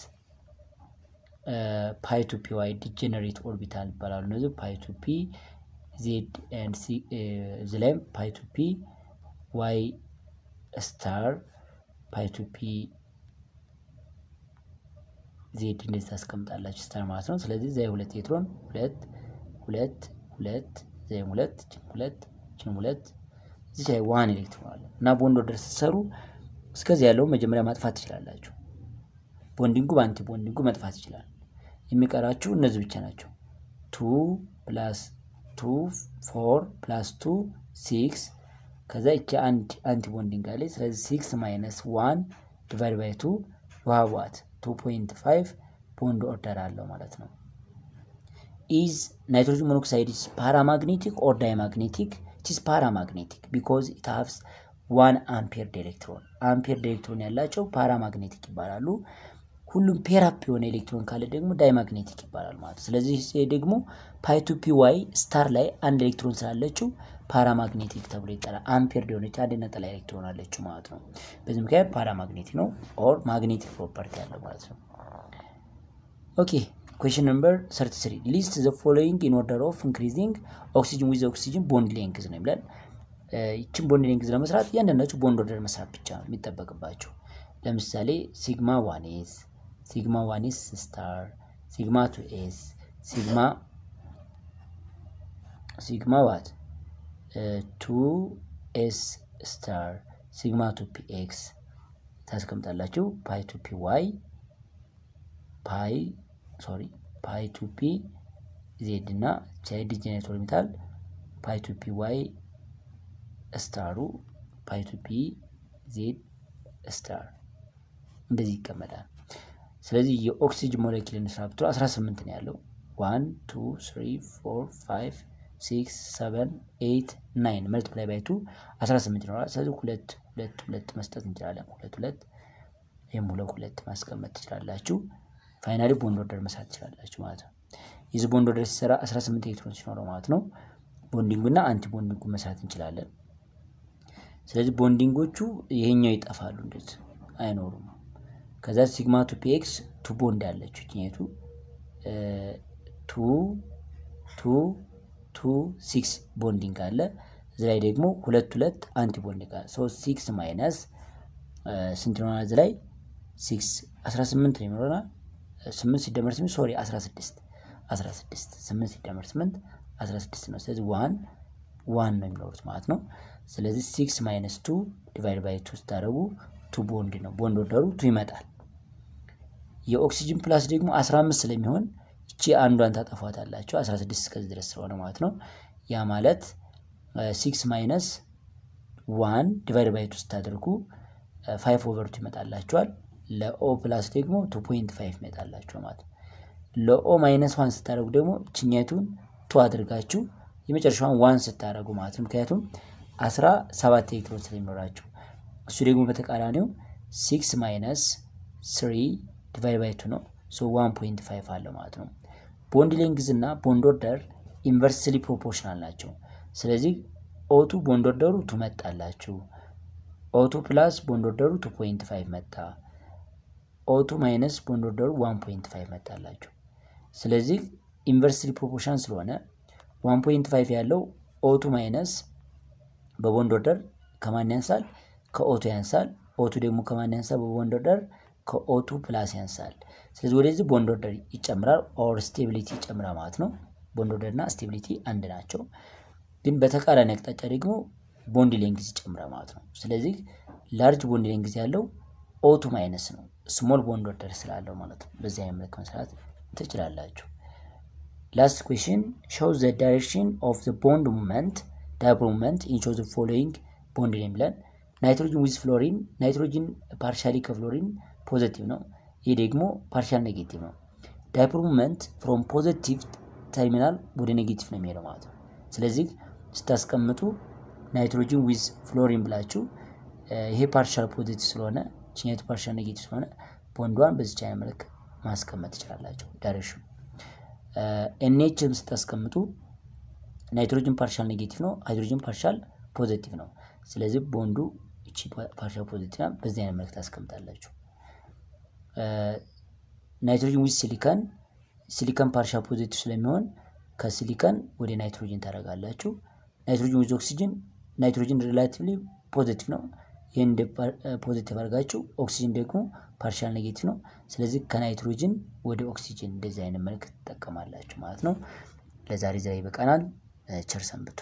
Speaker 1: ፓይቱፒ ዋይ ዲጀነሬት ኦርቢታል ይባላሉ። እነዚህ ፓይቱፒ ቱ ዜድ ኤንድ ሲ እዚ ላይም ፓይቱፒ ዋይ ስታር ፓይቱፒ ዜድ እንደዚህ ታስቀምጣላችሁ ስታር ማለት ነው። ስለዚህ ዘይ ሁለት ኤትሮን ሁለት ሁለት ሁለት ዘይም ሁለት ችን ሁለት ችን ሁለት እዚህ ላይ ዋን ኤሌክትሮን አለ እና ቦንድ ኦርደር ስትሰሩ እስከዚህ ያለውን መጀመሪያ ማጥፋት ትችላላችሁ። ቦንዲንጉ በአንቲ ቦንዲንጉ መጥፋት ይችላል። የሚቀራችሁ እነዚህ ብቻ ናቸው። ቱ ፕላስ ቱ ፎር ፕላስ ቱ ሲክስ ከዛ ይቺ አንድ አንቲ ቦንዲንግ ስለዚህ ሲክስ ማይነስ ዋን ዲቫይድ ባይ ቱ የውሃቧት ቱ ፖይንት ፋይቭ ቦንድ ኦርደር አለው ማለት ነው። ኢዝ ናይትሮጅን ሞኖክሳይድ ኢዝ ፓራማግኔቲክ ኦር ዳይማግኔቲክ ኢትስ ፓራማግኔቲክ ቢኮዝ ኢት ሃቭስ ዋን አምፔርድ ኤሌክትሮን አምፔርድ ኤሌክትሮን ያላቸው ፓራማግኔቲክ ይባላሉ። ሁሉም ፔራፕ የሆነ ኤሌክትሮን ካለ ደግሞ ዳይማግኔቲክ ይባላል ማለት ነው። ስለዚህ ደግሞ ፓይቱፒ ዋይ ስታር ላይ አንድ ኤሌክትሮን ስላለችው ፓራማግኔቲክ ተብሎ ይጠራል። አምፔር የሆነች አንድ ነጠላ ኤሌክትሮን አለችው ማለት ነው። በዚህ ምክንያት ፓራማግኔቲክ ነው ኦር ማግኔቲክ ፕሮፐርቲ ያለው ማለት ነው። ኦኬ ኩዌሽን ነምበር 33 ሊስት ዘ ፎሎዊንግ ኢን ኦርደር ኦፍ ኢንክሪዚንግ ኦክሲጅን ዊዝ ኦክሲጅን ቦንድ ሌንግዝ ነው ይብላል። ይችን ቦንድ ሌንግዝ ለመስራት እያንዳንዳቸው ቦንድ ኦርደር መስራት ብቻ ነው የሚጠበቅባቸው። ለምሳሌ ሲግማ ዋኔዝ sigma 1 is star sigma 2 is sigma sigma what uh, 2 s star sigma 2 px ታስቀምጣላችሁ ፓይ ቱ ፒ ዋይ ፓይ ሶሪ ፓይ ቱ ፒ ዜድ እና ቻይልድ ጄኔሬት ኦርቢታል ፓይ ቱ ፒ ዋይ ስታሩ ፓይ ቱ ፒ ዜድ ስታር እንደዚህ ይቀመጣል። ስለዚህ የኦክሲጅ ሞለኪል ስራ ብትሉ 18 ነው ያለው። ዋን 2 3 4 5 6 7 8 ናይን መልቲፕላይ ባይ ቱ 18 ይኖራል። ስለዚህ ሁለት ሁለት ሁለት መስጠት እንችላለን። ሁለት ሁለት ይህም ሁለት ሁለት ማስቀመጥ ትችላላችሁ። ፋይናሊ ቦንድ ኦርደር መስራት ትችላላችሁ ማለት ነው። የዚህ ቦንድ ኦርደር ሲሰራ 18 ኤሌክትሮን ሲኖረው ማለት ነው ቦንዲንጉና አንቲ መስራት እንችላለን። ስለዚህ ቦንዲንጎቹ ይሄኛው ይጠፋሉ፣ እንደዚህ አይኖሩም። ከዛ ሲግማ ቱ ፒኤክስ ቱ ቦንድ አለችው ችኘቱ ቱ ቱ ቱ ሲክስ ቦንዲንግ አለ። እዚ ላይ ደግሞ ሁለት ሁለት አንቲ ቦንዲንግ አለ። ሶ ሲክስ ማይነስ ስንት ይሆናል? እዚ ላይ ሲክስ አስራ ስምንት ነው የሚሆናል። ስምንት ሲደመር ስምንት ሶሪ አስራ ስድስት አስራ ስድስት ስምንት ሲደመር ስምንት አስራ ስድስት ነው። ስለዚህ ዋን ዋን ነው የሚኖሩት ማለት ነው። ስለዚህ ሲክስ ማይነስ ቱ ዲቫይድ ባይ ቱ ስታደረጉ ቱ ቦንድ ነው ቦንድ ወደሩ ቱ ይመጣል። የኦክሲጅን ፕላስ ደግሞ 15 ስለሚሆን እቺ አንዷን ታጠፏታላቸው 16 እስከዚህ ድረስ ስለሆነ ማለት ነው። ያ ማለት ሲክስ ማይነስ ዋን ዲቫይድ ባይ 2 ስታደርጉ 5 ኦቨር 2 ይመጣላቸዋል። ለኦ ፕላስ ደግሞ 2.5 ፖይንት ይመጣላቸው ማለት ነው። ለኦ ማይነስ ዋን ስታደርጉ ደግሞ ችኘቱን ቱ አድርጋችሁ የመጨረሻውን ዋን ስታደርጉ ማለት ነው። ምክንያቱም 17 ኤሌክትሮን ስለሚኖራቸው እሱ ደግሞ በተቃራኒው ሲክስ ማይነስ 3 ዲቫይድ ባይ ቱ ነው። ሶ ዋን ፖይንት ፋይቭ ማለት ነው። ቦንድ ሌንግዝ እና ቦንድ ኦርደር ኢንቨርስሊ ፕሮፖርሽናል ናቸው። ስለዚህ ኦቱ ቦንድ ኦርደሩ ቱ መጣላችሁ። ኦቱ ፕላስ ቦንድ ኦርደሩ ቱ ፖይንት ፋይቭ መጣ። ኦቱ ማይነስ ቦንድ ኦርደሩ ዋን ፖይንት ፋይቭ መጣላችሁ። ስለዚህ ኢንቨርስሊ ፕሮፖርሽናል ስለሆነ ዋን ፖይንት ፋይቭ ያለው ኦቱ ማይነስ በቦንድ ኦርደር ከማን ያንሳል? ከኦቱ ያንሳል። ኦቱ ደግሞ ከማን ያንሳል? በቦንድ ኦርደር ከኦቱ ፕላስ ያንሳል። ስለዚህ ወደዚህ ቦንድ ኦርደር ይጨምራል፣ ኦር ስቴቢሊቲ ይጨምራል ማለት ነው። ቦንድ ኦርደር እና ስቴቢሊቲ አንድ ናቸው፣ ግን በተቃራኒ አቅጣጫ ደግሞ ቦንድ ሌንግዝ ይጨምራል ማለት ነው። ስለዚህ ላርጅ ቦንድ ሌንግዝ ያለው ኦቱ ማይነስ ነው፣ ስሞል ቦንድ ኦርደር ስላለው ማለት ነው። በዚህ አይነት መልክ መስራት ትችላላችሁ። ላስት ኩዌሽን ሾው ዘ ዳይሬክሽን ኦፍ ዘ ቦንድ ሙቭመንት ዳይፖል ሙቭመንት ኢን ሾው ዘ ፎሎዊንግ ቦንድ ኔም ብለን ናይትሮጅን ዊዝ ፍሎሪን ናይትሮጅን ፓርሻሊ ከፍሎሪን ፖዘቲቭ ነው። ይህ ደግሞ ፓርሻል ኔጌቲቭ ነው። ዳይፐር ሙመንት ፍሮም ፖዘቲቭ ተርሚናል ወደ ኔጌቲቭ ነው የሚሄደው ማለት ነው። ስለዚህ ስታስቀምጡ ናይትሮጂን ዊዝ ፍሎሪን ብላችሁ ይሄ ፓርሻል ፖዘቲቭ ስለሆነ ችኛቱ ፓርሻል ኔጌቲቭ ስለሆነ ቦንዷን በዚች አይነት መልክ ማስቀመጥ ትችላላችሁ። ዳይሬክሽኑ ኤንኤችን ስታስቀምጡ ናይትሮጂን ፓርሻል ኔጌቲቭ ነው፣ ሃይድሮጂን ፓርሻል ፖዘቲቭ ነው። ስለዚህ ቦንዱ እቺ ፓርሻል ፖዘቲቭ በዚህ አይነት መልክ ታስቀምጣላችሁ። ናይትሮጅን ዊዝ ሲሊከን ሲሊከን ፓርሻል ፖዚቲቭ ስለሚሆን ከሲሊከን ወደ ናይትሮጅን ታደርጋላችሁ። ናይትሮጅን ዊዝ ኦክሲጅን ናይትሮጅን ሪላቲቭሊ ፖዚቲቭ ነው። ይህን ፖዚቲቭ አድርጋችሁ ኦክሲጅን ደግሞ ፓርሻል ኔጌቲቭ ነው። ስለዚህ ከናይትሮጅን ወደ ኦክሲጅን እንደዚህ አይነት መልክ ትጠቀማላችሁ ማለት ነው። ለዛሬ ዛ ይበቃናል። ቸር ሰንብቱ።